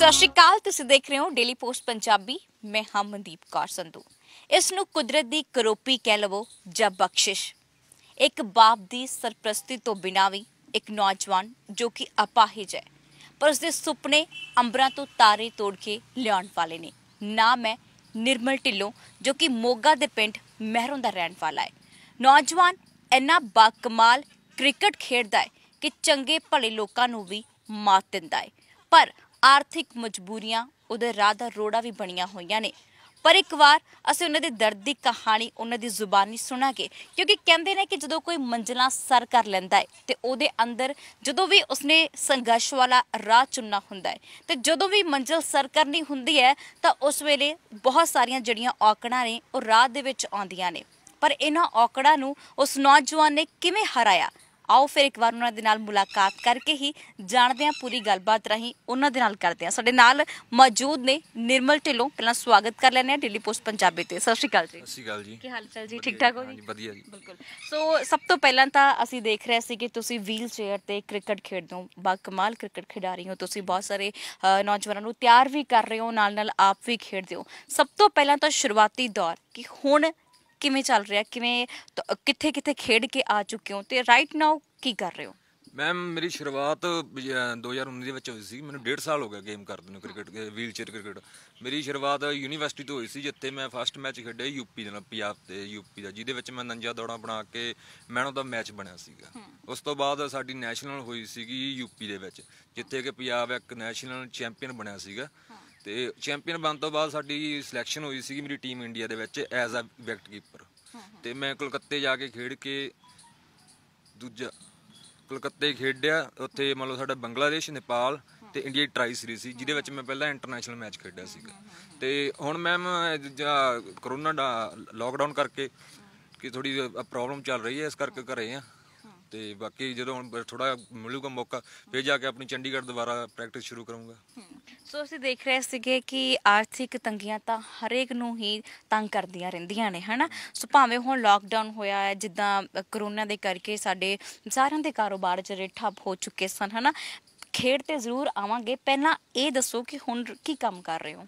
ਸਤਿ ਸ਼੍ਰੀ ਅਕਾਲ ਤੁਸੀਂ ਦੇਖ ਰਹੇ ਹੋ ਡੇਲੀ ਪੋਸਟ ਪੰਜਾਬੀ ਮੈਂ ਹਾਂ ਮਨਦੀਪ ਕੌਰ ਸੰਧੂ ਇਸ ਨੂੰ ਕੁਦਰਤ ਦੀ ਕਰੋਪੀ ਕਹਿ ਲਵੋ ਜਾਂ ਬਖਸ਼ਿਸ਼ ਇੱਕ ਬਾਪ ਦੀ ਸਰਪ੍ਰਸਤੀ ਤੋਂ ਬਿਨਾਂ ਵੀ ਇੱਕ ਨੌਜਵਾਨ ਜੋ ਕਿ ਅਪਾਹਿਜ ਹੈ ਪਰ ਉਸਦੇ ਸੁਪਨੇ ਅੰਬਰਾਂ ਤੋਂ ਤਾਰੇ ਤੋੜ ਕੇ ਲਿਆਉਣ ਵਾਲੇ ਨੇ ਨਾਮ ਹੈ ਨਿਰਮਲ ਢਿੱਲੋਂ ਜੋ ਕਿ ਮੋਗਾ ਦੇ ਪਿੰਡ ਮਹਿਰੋਂ ਦਾ ਰਹਿਣ ਵਾਲਾ ਹੈ ਨੌਜਵਾਨ ਇੰਨਾ ਬਾਕਮਾਲ ਕ੍ਰਿਕਟ ਖੇਡਦਾ ਹੈ ਕਿ ਚੰਗੇ ਭਲੇ ਲੋਕਾਂ ਨੂੰ ਵੀ ਮਾਤ ਦਿੰਦਾ ਹੈ ਪਰ ਆਰਥਿਕ ਮਜਬੂਰੀਆਂ ਉਹਦੇ ਰਾਹ ਦਾ ਰੋੜਾ ਵੀ ਬਣੀਆਂ ਹੋਈਆਂ ਨੇ ਪਰ ਇੱਕ ਵਾਰ ਅਸੀਂ ਉਹਨਾਂ ਦੇ ਦਰਦ ਦੀ ਕਹਾਣੀ ਉਹਨਾਂ ਦੀ ਜ਼ੁਬਾਨੀ ਸੁਣਾਂਗੇ ਕਿਉਂਕਿ ਕਹਿੰਦੇ ਨੇ ਕਿ ਜਦੋਂ ਕੋਈ ਮੰਜ਼ਲਾ ਸਰ ਕਰ ਲੈਂਦਾ ਹੈ ਤੇ ਉਹਦੇ ਅੰਦਰ ਜਦੋਂ ਵੀ ਉਸਨੇ ਸੰਘਰਸ਼ ਵਾਲਾ ਰਾਹ ਚੁਣਨਾ ਹੁੰਦਾ ਹੈ ਤੇ ਜਦੋਂ ਵੀ ਮੰਜ਼ਲ ਸਰ ਕਰਨੀ ਹੁੰਦੀ ਹੈ ਤਾਂ ਉਸ ਵੇਲੇ ਬਹੁਤ ਸਾਰੀਆਂ ਜਿਹੜੀਆਂ ਔਕੜਾਂ ਨੇ ਉਹ ਰਾਹ ਦੇ ਵਿੱਚ ਆਉਂਦੀਆਂ ਨੇ ਪਰ ਇਹਨਾਂ ਔਕੜਾਂ ਨੂੰ ਉਸ ਨੌਜਵਾਨ ਨੇ ਕਿਵੇਂ ਹਰਾਇਆ ਆਓ ਫਿਰ ਇੱਕ ਵਾਰ ਉਹਨਾਂ ਦੇ ਨਾਲ ਮੁਲਾਕਾਤ ਕਰਕੇ ਹੀ ਜਾਣਦੇ ਹਾਂ ਪੂਰੀ ਗੱਲਬਾਤ ਰਹੀ ਉਹਨਾਂ ਦੇ ਨਾਲ ਕਰਦੇ ਹਾਂ ਸਾਡੇ ਨਾਲ ਮੌਜੂਦ ਨੇ ਨਿਰਮਲ ਢਿੱਲੋਂ ਪਹਿਲਾਂ ਸਵਾਗਤ ਕਰ ਲੈਣੇ ਆ ਦਿੱਲੀ ਪੋਸਟ ਪੰਜਾਬੀ ਤੇ ਸਤਿ ਸ਼੍ਰੀ ਅਕਾਲ ਜੀ ਸਤਿ ਸ਼੍ਰੀ ਅਕਾਲ ਜੀ ਕੀ ਹਾਲ ਚਾਲ ਜੀ ਠੀਕ ਠਾਕ ਹੋ ਜੀ ਵਧੀਆ ਜੀ ਬਿਲਕੁਲ ਸੋ ਸਭ ਤੋਂ ਪਹਿਲਾਂ ਤਾਂ ਅਸੀਂ ਦੇਖ ਰਹੇ ਸੀ ਕਿ ਤੁਸੀਂ ਵੀਲ ਚੇਅਰ ਤੇ ਕ੍ਰਿਕਟ ਖੇਡਦੇ ਹੋ ਬਾ ਕਮਾਲ ਕ੍ਰਿਕਟ ਖਿਡਾਰੀ ਹੋ ਤੁਸੀਂ ਬਹੁਤ ਸਾਰੇ ਨੌਜਵਾਨਾਂ ਨੂੰ ਤਿਆਰ ਵੀ ਕਰ ਰਹੇ ਹੋ ਨਾਲ ਨਾਲ ਆਪ ਵੀ ਖੇਡਦੇ ਹੋ ਸਭ ਤੋਂ ਪਹਿਲਾਂ ਤਾਂ ਸ਼ੁਰੂਆਤੀ ਦੌਰ ਕਿ ਹੁਣ ਕਿਵੇਂ ਚੱਲ ਰਿਹਾ ਕਿਵੇਂ ਕਿੱਥੇ ਕਿੱਥੇ ਖੇਡ ਕੇ ਆ ਚੁੱਕੇ ਹੋ ਤੇ ਰਾਈਟ ਨਾਓ ਕੀ ਕਰ ਰਹੇ ਹੋ ਮੈਮ ਮੇਰੀ ਸ਼ੁਰੂਆਤ 2019 ਦੇ ਵਿੱਚ ਹੋਈ ਸੀ ਮੈਨੂੰ 1.5 ਸਾਲ ਹੋ ਗਿਆ ਗੇਮ ਕਰਦੇ ਨੂੰ ਕ੍ਰਿਕਟ ਵੀਲ ਚੇਅਰ ਕ੍ਰਿਕਟ ਮੇਰੀ ਸ਼ੁਰੂਆਤ ਯੂਨੀਵਰਸਿਟੀ ਤੋਂ ਹੋਈ ਸੀ ਜਿੱਥੇ ਮੈਂ ਫਸਟ ਮੈਚ ਖੇਡਿਆ ਯੂਪੀ ਦੇ ਨਾਲ ਪੰਜਾਬ ਤੇ ਯੂਪੀ ਦਾ ਜਿਹਦੇ ਵਿੱਚ ਮੈਂ ਨੰਜਾ ਦੌੜਾਂ ਬਣਾ ਕੇ ਮੈਨ ਆਫ ਦਾ ਮੈਚ ਬਣਿਆ ਸੀਗਾ ਉਸ ਤੋਂ ਬਾਅਦ ਸਾਡੀ ਨੈਸ਼ਨਲ ਹੋਈ ਸੀਗੀ ਯੂਪੀ ਦੇ ਵਿੱਚ ਜਿੱਥੇ ਕਿ ਪੰਜਾਬ ਇੱਕ ਨੈਸ਼ਨਲ ਚੈਂਪੀਅਨ ਬਣਿਆ ਸੀਗਾ ਤੇ ਚੈਂਪੀਅਨ ਬਣਨ ਤੋਂ ਬਾਅਦ ਸਾਡੀ ਸਿਲੈਕਸ਼ਨ ਹੋਈ ਸੀਗੀ ਮੇਰੀ ਟੀਮ ਇੰਡੀਆ ਦੇ ਵਿੱਚ ਐਜ਼ ਅ ਵਿਕਟ ਕੀਪਰ ਤੇ ਮੈਂ ਕੋਲਕਾਤੇ ਜਾ ਕੇ ਖੇਡ ਕੇ ਦੂਜਾ ਕੋਲਕਾਤੇ ਖੇਡਿਆ ਉੱਥੇ ਮਤਲਬ ਸਾਡਾ ਬੰਗਲਾਦੇਸ਼ ਨੇਪਾਲ ਤੇ ਇੰਡੀਆ ਦੀ ਟਰਾਈ ਸੀਰੀਜ਼ ਸੀ ਜਿਹਦੇ ਵਿੱਚ ਮੈਂ ਪਹਿਲਾ ਇੰਟਰਨੈਸ਼ਨਲ ਮੈਚ ਖੇਡਿਆ ਸੀਗਾ ਤੇ ਹੁਣ ਮੈਮ ਕਰੋਨਾ ਦਾ ਲਾਕਡਾਊਨ ਕਰਕੇ ਕਿ ਥੋੜੀ ਪ੍ਰੋਬਲਮ ਚੱਲ ਰਹੀ ਹੈ ਇਸ ਕਰਕੇ ਘਰੇ ਆ ਤੇ ਬਾਕੀ ਜਦੋਂ ਹੁਣ ਥੋੜਾ ਮਿਲੂਗਾ ਮੌਕਾ ਫੇਰ ਜਾ ਕੇ ਆਪਣੀ ਚੰਡੀਗੜ੍ਹ ਦੁਬਾਰਾ ਪ੍ਰੈਕਟਿਸ ਸ਼ੁਰੂ ਕਰੂੰਗਾ ਸੋ ਅਸੀਂ ਦੇਖ ਰਹੇ ਸੀਗੇ ਕਿ ਆਰਥਿਕ ਤੰਗੀਆਂ ਤਾਂ ਹਰੇਕ ਨੂੰ ਹੀ ਤੰਗ ਕਰਦੀਆਂ ਰਹਿੰਦੀਆਂ ਨੇ ਹਨਾ ਸੋ ਭਾਵੇਂ ਹੁਣ ਲਾਕਡਾਊਨ ਹੋਇਆ ਹੈ ਜਿੱਦਾਂ ਕਰੋਨਾ ਦੇ ਕਰਕੇ ਸਾਡੇ ਸਾਰਿਆਂ ਦੇ ਕਾਰੋਬਾਰ ਜਿਹੜੇ ਠੱਪ ਹੋ ਚੁੱਕੇ ਸਨ ਹਨਾ ਖੇਡ ਤੇ ਜ਼ਰੂਰ ਆਵਾਂਗੇ ਪਹਿਲਾਂ ਇਹ ਦੱਸੋ ਕਿ ਹੁਣ ਕੀ ਕੰਮ ਕਰ ਰਹੇ ਹੋ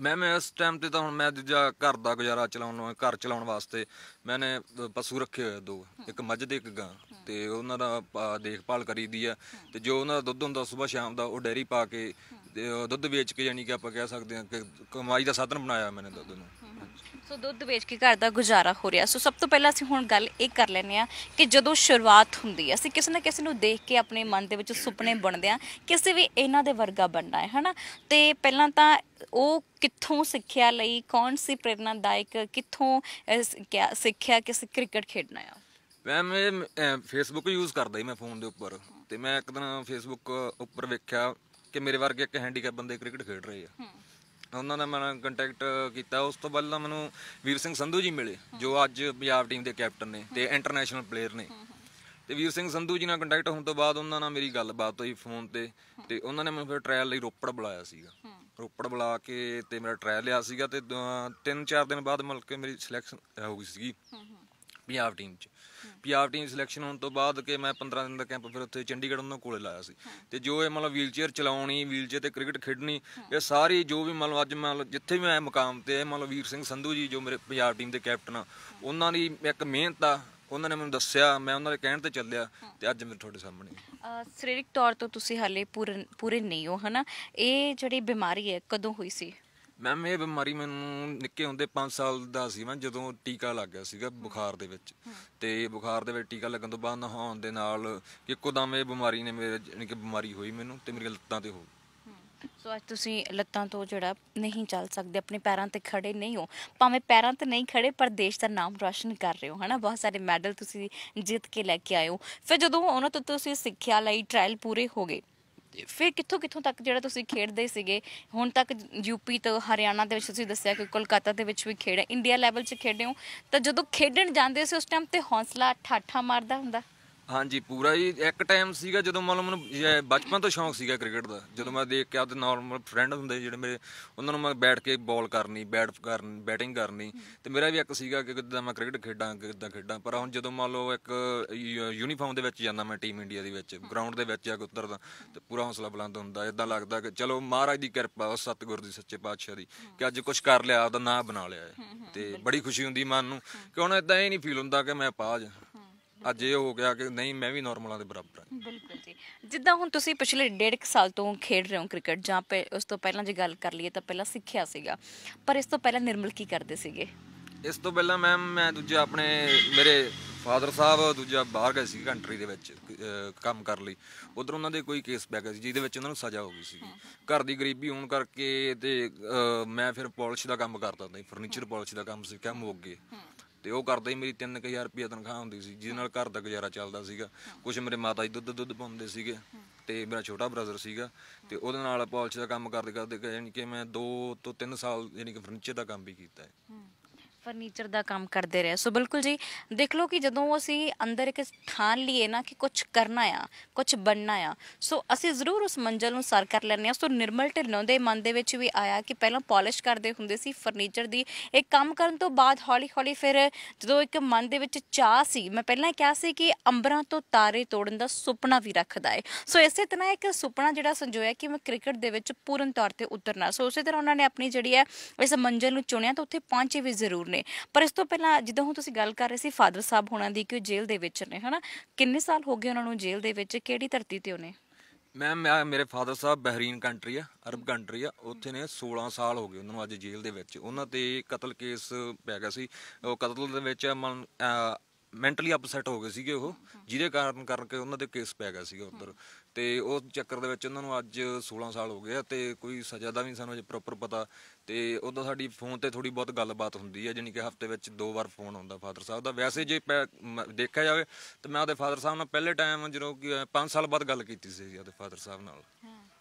ਮੈਂ ਮੈਂ ਇਸ ਟਾਈਮ ਤੇ ਤਾਂ ਹੁਣ ਮੈਂ ਦੂਜਾ ਘਰ ਦਾ ਗੁਜ਼ਾਰਾ ਚਲਾਉਣ ਨੂੰ ਘਰ ਚਲਾਉਣ ਵਾਸਤੇ ਮੈਨੇ ਪਸ਼ੂ ਰੱਖੇ ਹੋਏ ਦੋ ਇੱਕ ਮੱਝ ਤੇ ਇੱਕ ਗਾਂ ਤੇ ਉਹਨਾਂ ਦਾ ਦੇਖਭਾਲ ਕਰੀਦੀ ਆ ਤੇ ਜੋ ਉਹਨਾਂ ਦਾ ਦੁੱਧ ਹੁੰਦਾ ਸਵੇਰ ਸ਼ਾਮ ਦਾ ਉਹ ਡੈਰੀ ਪਾ ਕੇ ਦੁੱਧ ਵੇਚ ਕੇ ਯਾਨੀ ਕਿ ਆਪਾਂ ਕਹਿ ਸਕਦੇ ਹਾਂ ਕਿ ਕਮਾਈ ਦਾ ਸਾਧਨ ਬਣਾਇਆ ਮੈਨੇ ਦੁੱਧ ਨੂੰ ਸੋ ਦੁੱਧ ਵੇਚ ਕੇ ਘਰ ਦਾ ਗੁਜ਼ਾਰਾ ਹੋ ਰਿਹਾ ਸੋ ਸਭ ਤੋਂ ਪਹਿਲਾਂ ਅਸੀਂ ਹੁਣ ਗੱਲ ਇਹ ਕਰ ਲੈਨੇ ਆ ਕਿ ਜਦੋਂ ਸ਼ੁਰੂਆਤ ਹੁੰਦੀ ਹੈ ਅਸੀਂ ਕਿਸੇ ਨਾ ਕਿਸੇ ਨੂੰ ਦੇਖ ਕੇ ਆਪਣੇ ਮਨ ਦੇ ਵਿੱਚ ਸੁਪਨੇ ਬਣਦੇ ਆ ਕਿਸੇ ਵੀ ਇਹਨਾਂ ਦੇ ਵਰਗਾ ਬਣਨਾ ਹੈ ਹਨਾ ਤੇ ਪਹਿਲਾਂ ਤਾਂ ਉਹ ਕਿੱਥੋਂ ਸਿੱਖਿਆ ਲਈ ਕੌਣ ਸੀ ਪ੍ਰੇਰਣਾਦਾਇਕ ਕਿੱਥੋਂ ਸਿੱਖਿਆ ਕਿਸ ਕ੍ਰਿਕਟ ਖੇਡਣਾ ਆ ਮੈਂ ਮੈਂ ਫੇਸਬੁੱਕ ਯੂਜ਼ ਕਰਦਾ ਹੀ ਮੈਂ ਫੋਨ ਦੇ ਉੱਪਰ ਤੇ ਮੈਂ ਇੱਕ ਦਿਨ ਫੇਸਬੁੱਕ ਉੱਪਰ ਵੇਖਿਆ ਕਿ ਮੇਰੇ ਵਰਗੇ ਇੱਕ ਹੈਂਡੀਕੈਪ ਬੰਦੇ ਕ੍ਰਿਕਟ ਖੇਡ ਰਹੇ ਆ ਉਹਨਾਂ ਨਾਲ ਮੈਂ ਕੰਟੈਕਟ ਕੀਤਾ ਉਸ ਤੋਂ ਪਹਿਲਾਂ ਮੈਨੂੰ ਵੀਰ ਸਿੰਘ ਸੰਧੂ ਜੀ ਮਿਲੇ ਜੋ ਅੱਜ ਪੰਜਾਬ ਟੀਮ ਦੇ ਕੈਪਟਨ ਨੇ ਤੇ ਇੰਟਰਨੈਸ਼ਨਲ ਪਲੇਅਰ ਨੇ ਤੇ ਵੀਰ ਸਿੰਘ ਸੰਧੂ ਜੀ ਨਾਲ ਕੰਟੈਕਟ ਹੋਣ ਤੋਂ ਬਾਅਦ ਉਹਨਾਂ ਨਾਲ ਮੇਰੀ ਗੱਲਬਾਤ ਹੋਈ ਫੋਨ ਤੇ ਤੇ ਉਹਨਾਂ ਨੇ ਮੈਨੂੰ ਫਿਰ ਟ੍ਰਾਇਲ ਲਈ ਰੋਪੜ ਬੁਲਾਇਆ ਸੀਗਾ ਰੋਪੜ ਬੁਲਾ ਕੇ ਤੇ ਮੇਰਾ ਟ੍ਰਾਇਲ ਲਿਆ ਸੀਗਾ ਤੇ 3-4 ਦਿਨ ਬਾਅਦ ਮਿਲ ਕੇ ਮੇਰੀ ਸਿਲੈਕਸ਼ਨ ਹੋ ਗਈ ਸੀਗੀ ਪੰਜਾਬ ਟੀਮ 'ਚ ਪੰਜਾਬ ਟੀਮ ਸਿਲੈਕਸ਼ਨ ਹੋਣ ਤੋਂ ਬਾਅਦ ਕਿ ਮੈਂ 15 ਦਿਨ ਦਾ ਕੈਂਪ ਫਿਰ ਉੱਥੇ ਚੰਡੀਗੜ੍ਹ ਉਹਨਾਂ ਕੋਲੇ ਲਾਇਆ ਸੀ ਤੇ ਜੋ ਇਹ ਮਤਲਬ ਵੀਲਚੇਅਰ ਚਲਾਉਣੀ ਵੀਲਚੇਅਰ ਤੇ ਕ੍ਰਿਕਟ ਖੇਡਣੀ ਇਹ ਸਾਰੀ ਜੋ ਵੀ ਮਤਲਬ ਅੱਜ ਮਤਲਬ ਜਿੱਥੇ ਵੀ ਮੈਂ ਮਕਾਮ ਤੇ ਮਤਲਬ ਵੀਰ ਸਿੰਘ ਸੰਧੂ ਜੀ ਜੋ ਮੇਰੇ ਪੰਜਾਬ ਟੀਮ ਦੇ ਕੈਪਟਨ ਆ ਉਹਨਾਂ ਦੀ ਇੱਕ ਮਿਹਨਤ ਆ ਉਹਨਾਂ ਨੇ ਮੈਨੂੰ ਦੱਸਿਆ ਮੈਂ ਉਹਨਾਂ ਦੇ ਕਹਿਣ ਤੇ ਚੱਲਿਆ ਤੇ ਅੱਜ ਮੈਂ ਤੁਹਾਡੇ ਸਾਹਮਣੇ ਸਰੀਰਕ ਤੌਰ ਤੋਂ ਤੁਸੀਂ ਹਾਲੇ ਪੂਰੇ ਪੂਰੇ ਨਹੀਂ ਹੋ ਹਨਾ ਇਹ ਜਿਹੜੀ ਬਿਮਾਰੀ ਹੈ ਕਦੋਂ ਹੋਈ ਸੀ ਮੈਂ ਇਹ ਬਿਮਾਰੀ ਮੈਨੂੰ ਨਿੱਕੇ ਹੁੰਦੇ 5 ਸਾਲ ਦਾ ਸੀ ਮੈਂ ਜਦੋਂ ਟੀਕਾ ਲੱਗ ਗਿਆ ਸੀਗਾ ਬੁਖਾਰ ਦੇ ਵਿੱਚ ਤੇ ਬੁਖਾਰ ਦੇ ਵਿੱਚ ਟੀਕਾ ਲੱਗਣ ਤੋਂ ਬਾਅਦ ਨਹਾਉਣ ਦੇ ਨਾਲ ਇੱਕੋਦਮ ਇਹ ਬਿਮਾਰੀ ਨੇ ਮੇਰੇ ਯਾਨੀ ਕਿ ਬਿਮਾਰੀ ਹੋਈ ਮੈਨੂੰ ਤੇ ਮੇਰੀਆਂ ਲੱਤਾਂ ਤੇ ਹੋ ਸੋ ਅੱਜ ਤੁਸੀਂ ਲੱਤਾਂ ਤੋਂ ਜਿਹੜਾ ਨਹੀਂ ਚੱਲ ਸਕਦੇ ਆਪਣੇ ਪੈਰਾਂ ਤੇ ਖੜੇ ਨਹੀਂ ਹੋ ਭਾਵੇਂ ਪੈਰਾਂ ਤੇ ਨਹੀਂ ਖੜੇ ਪਰ ਦੇਸ਼ ਦਾ ਨਾਮ ਰੋਸ਼ਨ ਕਰ ਰਹੇ ਹੋ ਹਨਾ ਬਹੁਤ ਸਾਰੇ ਮੈਡਲ ਤੁਸੀਂ ਜਿੱਤ ਕੇ ਲੈ ਕੇ ਆਏ ਹੋ ਫਿਰ ਜਦੋਂ ਉਹਨਾਂ ਤੋਂ ਤੁਸੀਂ ਸਿੱਖਿਆ ਲਈ ਟ੍ਰਾਇਲ ਪੂਰੇ ਹੋ ਗਏ ਫਿਰ ਕਿੱਥੋਂ ਕਿੱਥੋਂ ਤੱਕ ਜਿਹੜਾ ਤੁਸੀਂ ਖੇਡਦੇ ਸੀਗੇ ਹੁਣ ਤੱਕ ਯੂਪੀ ਤੋਂ ਹਰਿਆਣਾ ਦੇ ਵਿੱਚ ਤੁਸੀਂ ਦੱਸਿਆ ਕਿ ਕੋਲਕਾਤਾ ਦੇ ਵਿੱਚ ਵੀ ਖੇਡਿਆ ਇੰਡੀਆ ਲੈਵਲ 'ਚ ਖੇਡੇ ਹੋ ਤਾਂ ਜਦੋਂ ਖੇਡਣ ਜਾਂਦੇ ਸੀ ਉਸ ਟਾਈਮ ਤੇ ਹੌਸਲਾ ਠਾਠਾ ਮਾਰਦਾ ਹੁੰਦਾ ਹਾਂਜੀ ਪੂਰਾ ਜੀ ਇੱਕ ਟਾਈਮ ਸੀਗਾ ਜਦੋਂ ਮਨ ਨੂੰ ਬਚਪਨ ਤੋਂ ਸ਼ੌਂਕ ਸੀਗਾ ਕ੍ਰਿਕਟ ਦਾ ਜਦੋਂ ਮੈਂ ਦੇਖ ਕੇ ਆਪਦੇ ਨਾਰਮਲ ਫਰੈਂਡ ਹੁੰਦੇ ਜਿਹੜੇ ਮੇਰੇ ਉਹਨਾਂ ਨੂੰ ਮੈਂ ਬੈਠ ਕੇ ਬਾਲ ਕਰਨੀ ਬੈਟ ਕਰਨ ਬੈਟਿੰਗ ਕਰਨੀ ਤੇ ਮੇਰਾ ਵੀ ਇੱਕ ਸੀਗਾ ਕਿ ਕਿਦਾਂ ਮੈਂ ਕ੍ਰਿਕਟ ਖੇਡਾਂ ਕਿਦਾਂ ਖੇਡਾਂ ਪਰ ਹੁਣ ਜਦੋਂ ਮੰਨ ਲਓ ਇੱਕ ਯੂਨੀਫਾਰਮ ਦੇ ਵਿੱਚ ਜਾਂਦਾ ਮੈਂ ਟੀਮ ਇੰਡੀਆ ਦੇ ਵਿੱਚ ਗਰਾਊਂਡ ਦੇ ਵਿੱਚ ਜਾ ਕੇ ਉਤਰਦਾ ਤੇ ਪੂਰਾ ਹੌਸਲਾ ਬੁਲੰਦ ਹੁੰਦਾ ਇਦਾਂ ਲੱਗਦਾ ਕਿ ਚਲੋ ਮਹਾਰਾਜ ਦੀ ਕਿਰਪਾ ਸਤਿਗੁਰ ਦੀ ਸੱਚੇ ਪਾਤਸ਼ਾਹ ਦੀ ਕਿ ਅੱਜ ਕੁਝ ਕਰ ਲਿਆ ਆਪਦਾ ਨਾਂ ਬਣਾ ਲਿਆ ਤੇ ਬੜੀ ਖੁਸ਼ੀ ਹੁੰਦੀ ਮਨ ਨੂੰ ਕਿ ਹੁਣ ਇਦਾਂ ਇਹ ਨਹੀਂ ਫੀਲ ਹੁੰਦਾ ਕਿ ਮੈਂ ਪਾਜ ਅੱਜ ਇਹ ਹੋ ਗਿਆ ਕਿ ਨਹੀਂ ਮੈਂ ਵੀ ਨਾਰਮਲਾਂ ਦੇ ਬਰਾਬਰ ਹਾਂ ਬਿਲਕੁਲ ਜੀ ਜਿੱਦਾਂ ਹੁਣ ਤੁਸੀਂ ਪਿਛਲੇ ਡੇਢ ਕ ਸਾਲ ਤੋਂ ਖੇਡ ਰਹੇ ਹੋ ਕ੍ਰਿਕਟ ਜਾਂ ਉਸ ਤੋਂ ਪਹਿਲਾਂ ਜੇ ਗੱਲ ਕਰ ਲਈਏ ਤਾਂ ਪਹਿਲਾਂ ਸਿੱਖਿਆ ਸੀਗਾ ਪਰ ਇਸ ਤੋਂ ਪਹਿਲਾਂ ਨਿਰਮਲ ਕੀ ਕਰਦੇ ਸੀਗੇ ਇਸ ਤੋਂ ਪਹਿਲਾਂ ਮੈਮ ਮੈਂ ਦੂਜੇ ਆਪਣੇ ਮੇਰੇ ਫਾਦਰ ਸਾਹਿਬ ਦੂਜਾ ਬਾਹਰ ਗਏ ਸੀ ਕੰਟਰੀ ਦੇ ਵਿੱਚ ਕੰਮ ਕਰ ਲਈ ਉਧਰ ਉਹਨਾਂ ਦੇ ਕੋਈ ਕੇਸ ਪੈ ਗਿਆ ਸੀ ਜਿਹਦੇ ਵਿੱਚ ਉਹਨਾਂ ਨੂੰ ਸਜ਼ਾ ਹੋ ਗਈ ਸੀ ਘਰ ਦੀ ਗਰੀਬੀ ਹੋਣ ਕਰਕੇ ਤੇ ਮੈਂ ਫਿਰ ਪਾਲਿਸ਼ ਦਾ ਕੰਮ ਕਰਦਾ ਹੁੰਦਾ ਸੀ ਫਰਨੀਚਰ ਪਾਲਿਸ਼ ਦਾ ਕੰਮ ਸੀ ਕੰਮ ਮੁੱਕ ਗਏ ਤੇ ਉਹ ਕਰਦਾ ਹੀ ਮੇਰੀ 3000 ਰੁਪਏ ਤਨਖਾਹ ਹੁੰਦੀ ਸੀ ਜਿਹਦੇ ਨਾਲ ਘਰ ਦਾ ਗੁਜ਼ਾਰਾ ਚੱਲਦਾ ਸੀਗਾ ਕੁਝ ਮੇਰੇ ਮਾਤਾ ਜੀ ਦੁੱਧ ਦੁੱਧ ਪਾਉਂਦੇ ਸੀਗੇ ਤੇ ਮੇਰਾ ਛੋਟਾ ਬ੍ਰਦਰ ਸੀਗਾ ਤੇ ਉਹਦੇ ਨਾਲ ਪਾਲਚ ਦਾ ਕੰਮ ਕਰਦੇ ਕਰਦੇ ਯਾਨੀ ਕਿ ਮੈਂ 2 ਤੋਂ 3 ਸਾਲ ਯਾਨੀ ਕਿ ਫਰਨੀਚਰ ਦਾ ਕੰਮ ਵੀ ਕੀਤਾ ਹੈ ਫਰਨੀਚਰ ਦਾ ਕੰਮ ਕਰਦੇ ਰਹੇ ਸੋ ਬਿਲਕੁਲ ਜੀ ਦੇਖ ਲਓ ਕਿ ਜਦੋਂ ਅਸੀਂ ਅੰਦਰ ਇੱਕ ਥਾਂ ਲਈਏ ਨਾ ਕਿ ਕੁਝ ਕਰਨਾ ਆ ਕੁਝ ਬਣਨਾ ਆ ਸੋ ਅਸੀਂ ਜ਼ਰੂਰ ਉਸ ਮੰਜ਼ਲ ਨੂੰ ਸਰ ਕਰ ਲੈਣੇ ਆ ਸੋ ਨਿਰਮਲ ਢਿੱਲੋਂ ਦੇ ਮਨ ਦੇ ਵਿੱਚ ਵੀ ਆਇਆ ਕਿ ਪਹਿਲਾਂ ਪਾਲਿਸ਼ ਕਰਦੇ ਹੁੰਦੇ ਸੀ ਫਰਨੀਚਰ ਦੀ ਇਹ ਕੰਮ ਕਰਨ ਤੋਂ ਬਾਅਦ ਹੌਲੀ-ਹੌਲੀ ਫਿਰ ਜਦੋਂ ਇੱਕ ਮਨ ਦੇ ਵਿੱਚ ਚਾਹ ਸੀ ਮੈਂ ਪਹਿਲਾਂ ਕਿਹਾ ਸੀ ਕਿ ਅੰਬਰਾਂ ਤੋਂ ਤਾਰੇ ਤੋੜਨ ਦਾ ਸੁਪਨਾ ਵੀ ਰੱਖਦਾ ਏ ਸੋ ਇਸੇ ਤਰ੍ਹਾਂ ਇੱਕ ਸੁਪਨਾ ਜਿਹੜਾ ਸੰਜੋਇਆ ਕਿ ਮੈਂ ਕ੍ਰਿਕਟ ਦੇ ਵਿੱਚ ਪੂਰਨ ਤੌਰ ਤੇ ਉਤਰਨਾ ਸੋ ਉਸੇ ਤਰ੍ਹਾਂ ਉਹਨਾਂ ਨੇ ਆਪਣੀ ਜਿਹੜੀ ਹੈ ਇਸ ਮੰਜ਼ਲ ਨੂੰ ਚੁਣਿਆ ਤਾਂ ਉੱਥੇ ਪਹੁੰਚੇ ਵੀ ਜ਼ਰੂਰ ਨੇ ਪਰ ਇਸ ਤੋਂ ਪਹਿਲਾਂ ਜਦੋਂ ਹੁਣ ਤੁਸੀਂ ਗੱਲ ਕਰ ਰਹੇ ਸੀ ਫਾਦਰ ਸਾਹਿਬ ਹੋਣਾ ਦੀ ਕਿ ਉਹ ਜੇਲ੍ਹ ਦੇ ਵਿੱਚ ਨੇ ਹਨਾ ਕਿੰਨੇ ਸਾਲ ਹੋ ਗਏ ਉਹਨਾਂ ਨੂੰ ਜੇਲ੍ਹ ਦੇ ਵਿੱਚ ਕਿਹੜੀ ਧਰਤੀ ਤੇ ਉਹਨੇ ਮੈਮ ਮੇਰੇ ਫਾਦਰ ਸਾਹਿਬ ਬਹਿਰੀਨ ਕੰਟਰੀ ਆ ਅਰਬ ਕੰਟਰੀ ਆ ਉੱਥੇ ਨੇ 16 ਸਾਲ ਹੋ ਗਏ ਉਹਨਾਂ ਨੂੰ ਅੱਜ ਜੇਲ੍ਹ ਦੇ ਵਿੱਚ ਉਹਨਾਂ ਤੇ ਕਤਲ ਕੇਸ ਪੈ ਗਿਆ ਸੀ ਉਹ ਕਤਲ ਦੇ ਵਿੱਚ ਮਨ ਮੈਂਟਲੀ ਅਪਸੈਟ ਹੋ ਗਏ ਸੀਗੇ ਉਹ ਜਿਹਦੇ ਕਾਰਨ ਕਰਕੇ ਉਹਨਾਂ ਦੇ ਕੇਸ ਪੈ ਗਿਆ ਸੀਗਾ ਉੱਧਰ ਤੇ ਉਹ ਚੱਕਰ ਦੇ ਵਿੱਚ ਉਹਨਾਂ ਨੂੰ ਅੱਜ 16 ਸਾਲ ਹੋ ਗਏ ਤੇ ਕੋਈ ਸਜ਼ਾ ਦਾ ਵੀ ਸਾਨੂੰ ਅਜੇ ਪ੍ਰੋਪਰ ਪਤਾ ਤੇ ਉਦੋਂ ਸਾਡੀ ਫੋਨ ਤੇ ਥੋੜੀ ਬਹੁਤ ਗੱਲਬਾਤ ਹੁੰਦੀ ਹੈ ਜਾਨੀ ਕਿ ਹਫਤੇ ਵਿੱਚ ਦੋ ਵਾਰ ਫੋਨ ਆਉਂਦਾ ਫਾਦਰ ਸਾਹਿਬ ਦਾ ਵੈਸੇ ਜੇ ਦੇਖਿਆ ਜਾਵੇ ਤੇ ਮੈਂ ਉਹਦੇ ਫਾਦਰ ਸਾਹਿਬ ਨਾਲ ਪਹਿਲੇ ਟਾਈਮ ਜਦੋਂ 5 ਸਾਲ ਬਾਅਦ ਗੱਲ ਕੀਤੀ ਸੀ ਉਹਦੇ ਫਾਦਰ ਸਾਹਿਬ ਨਾਲ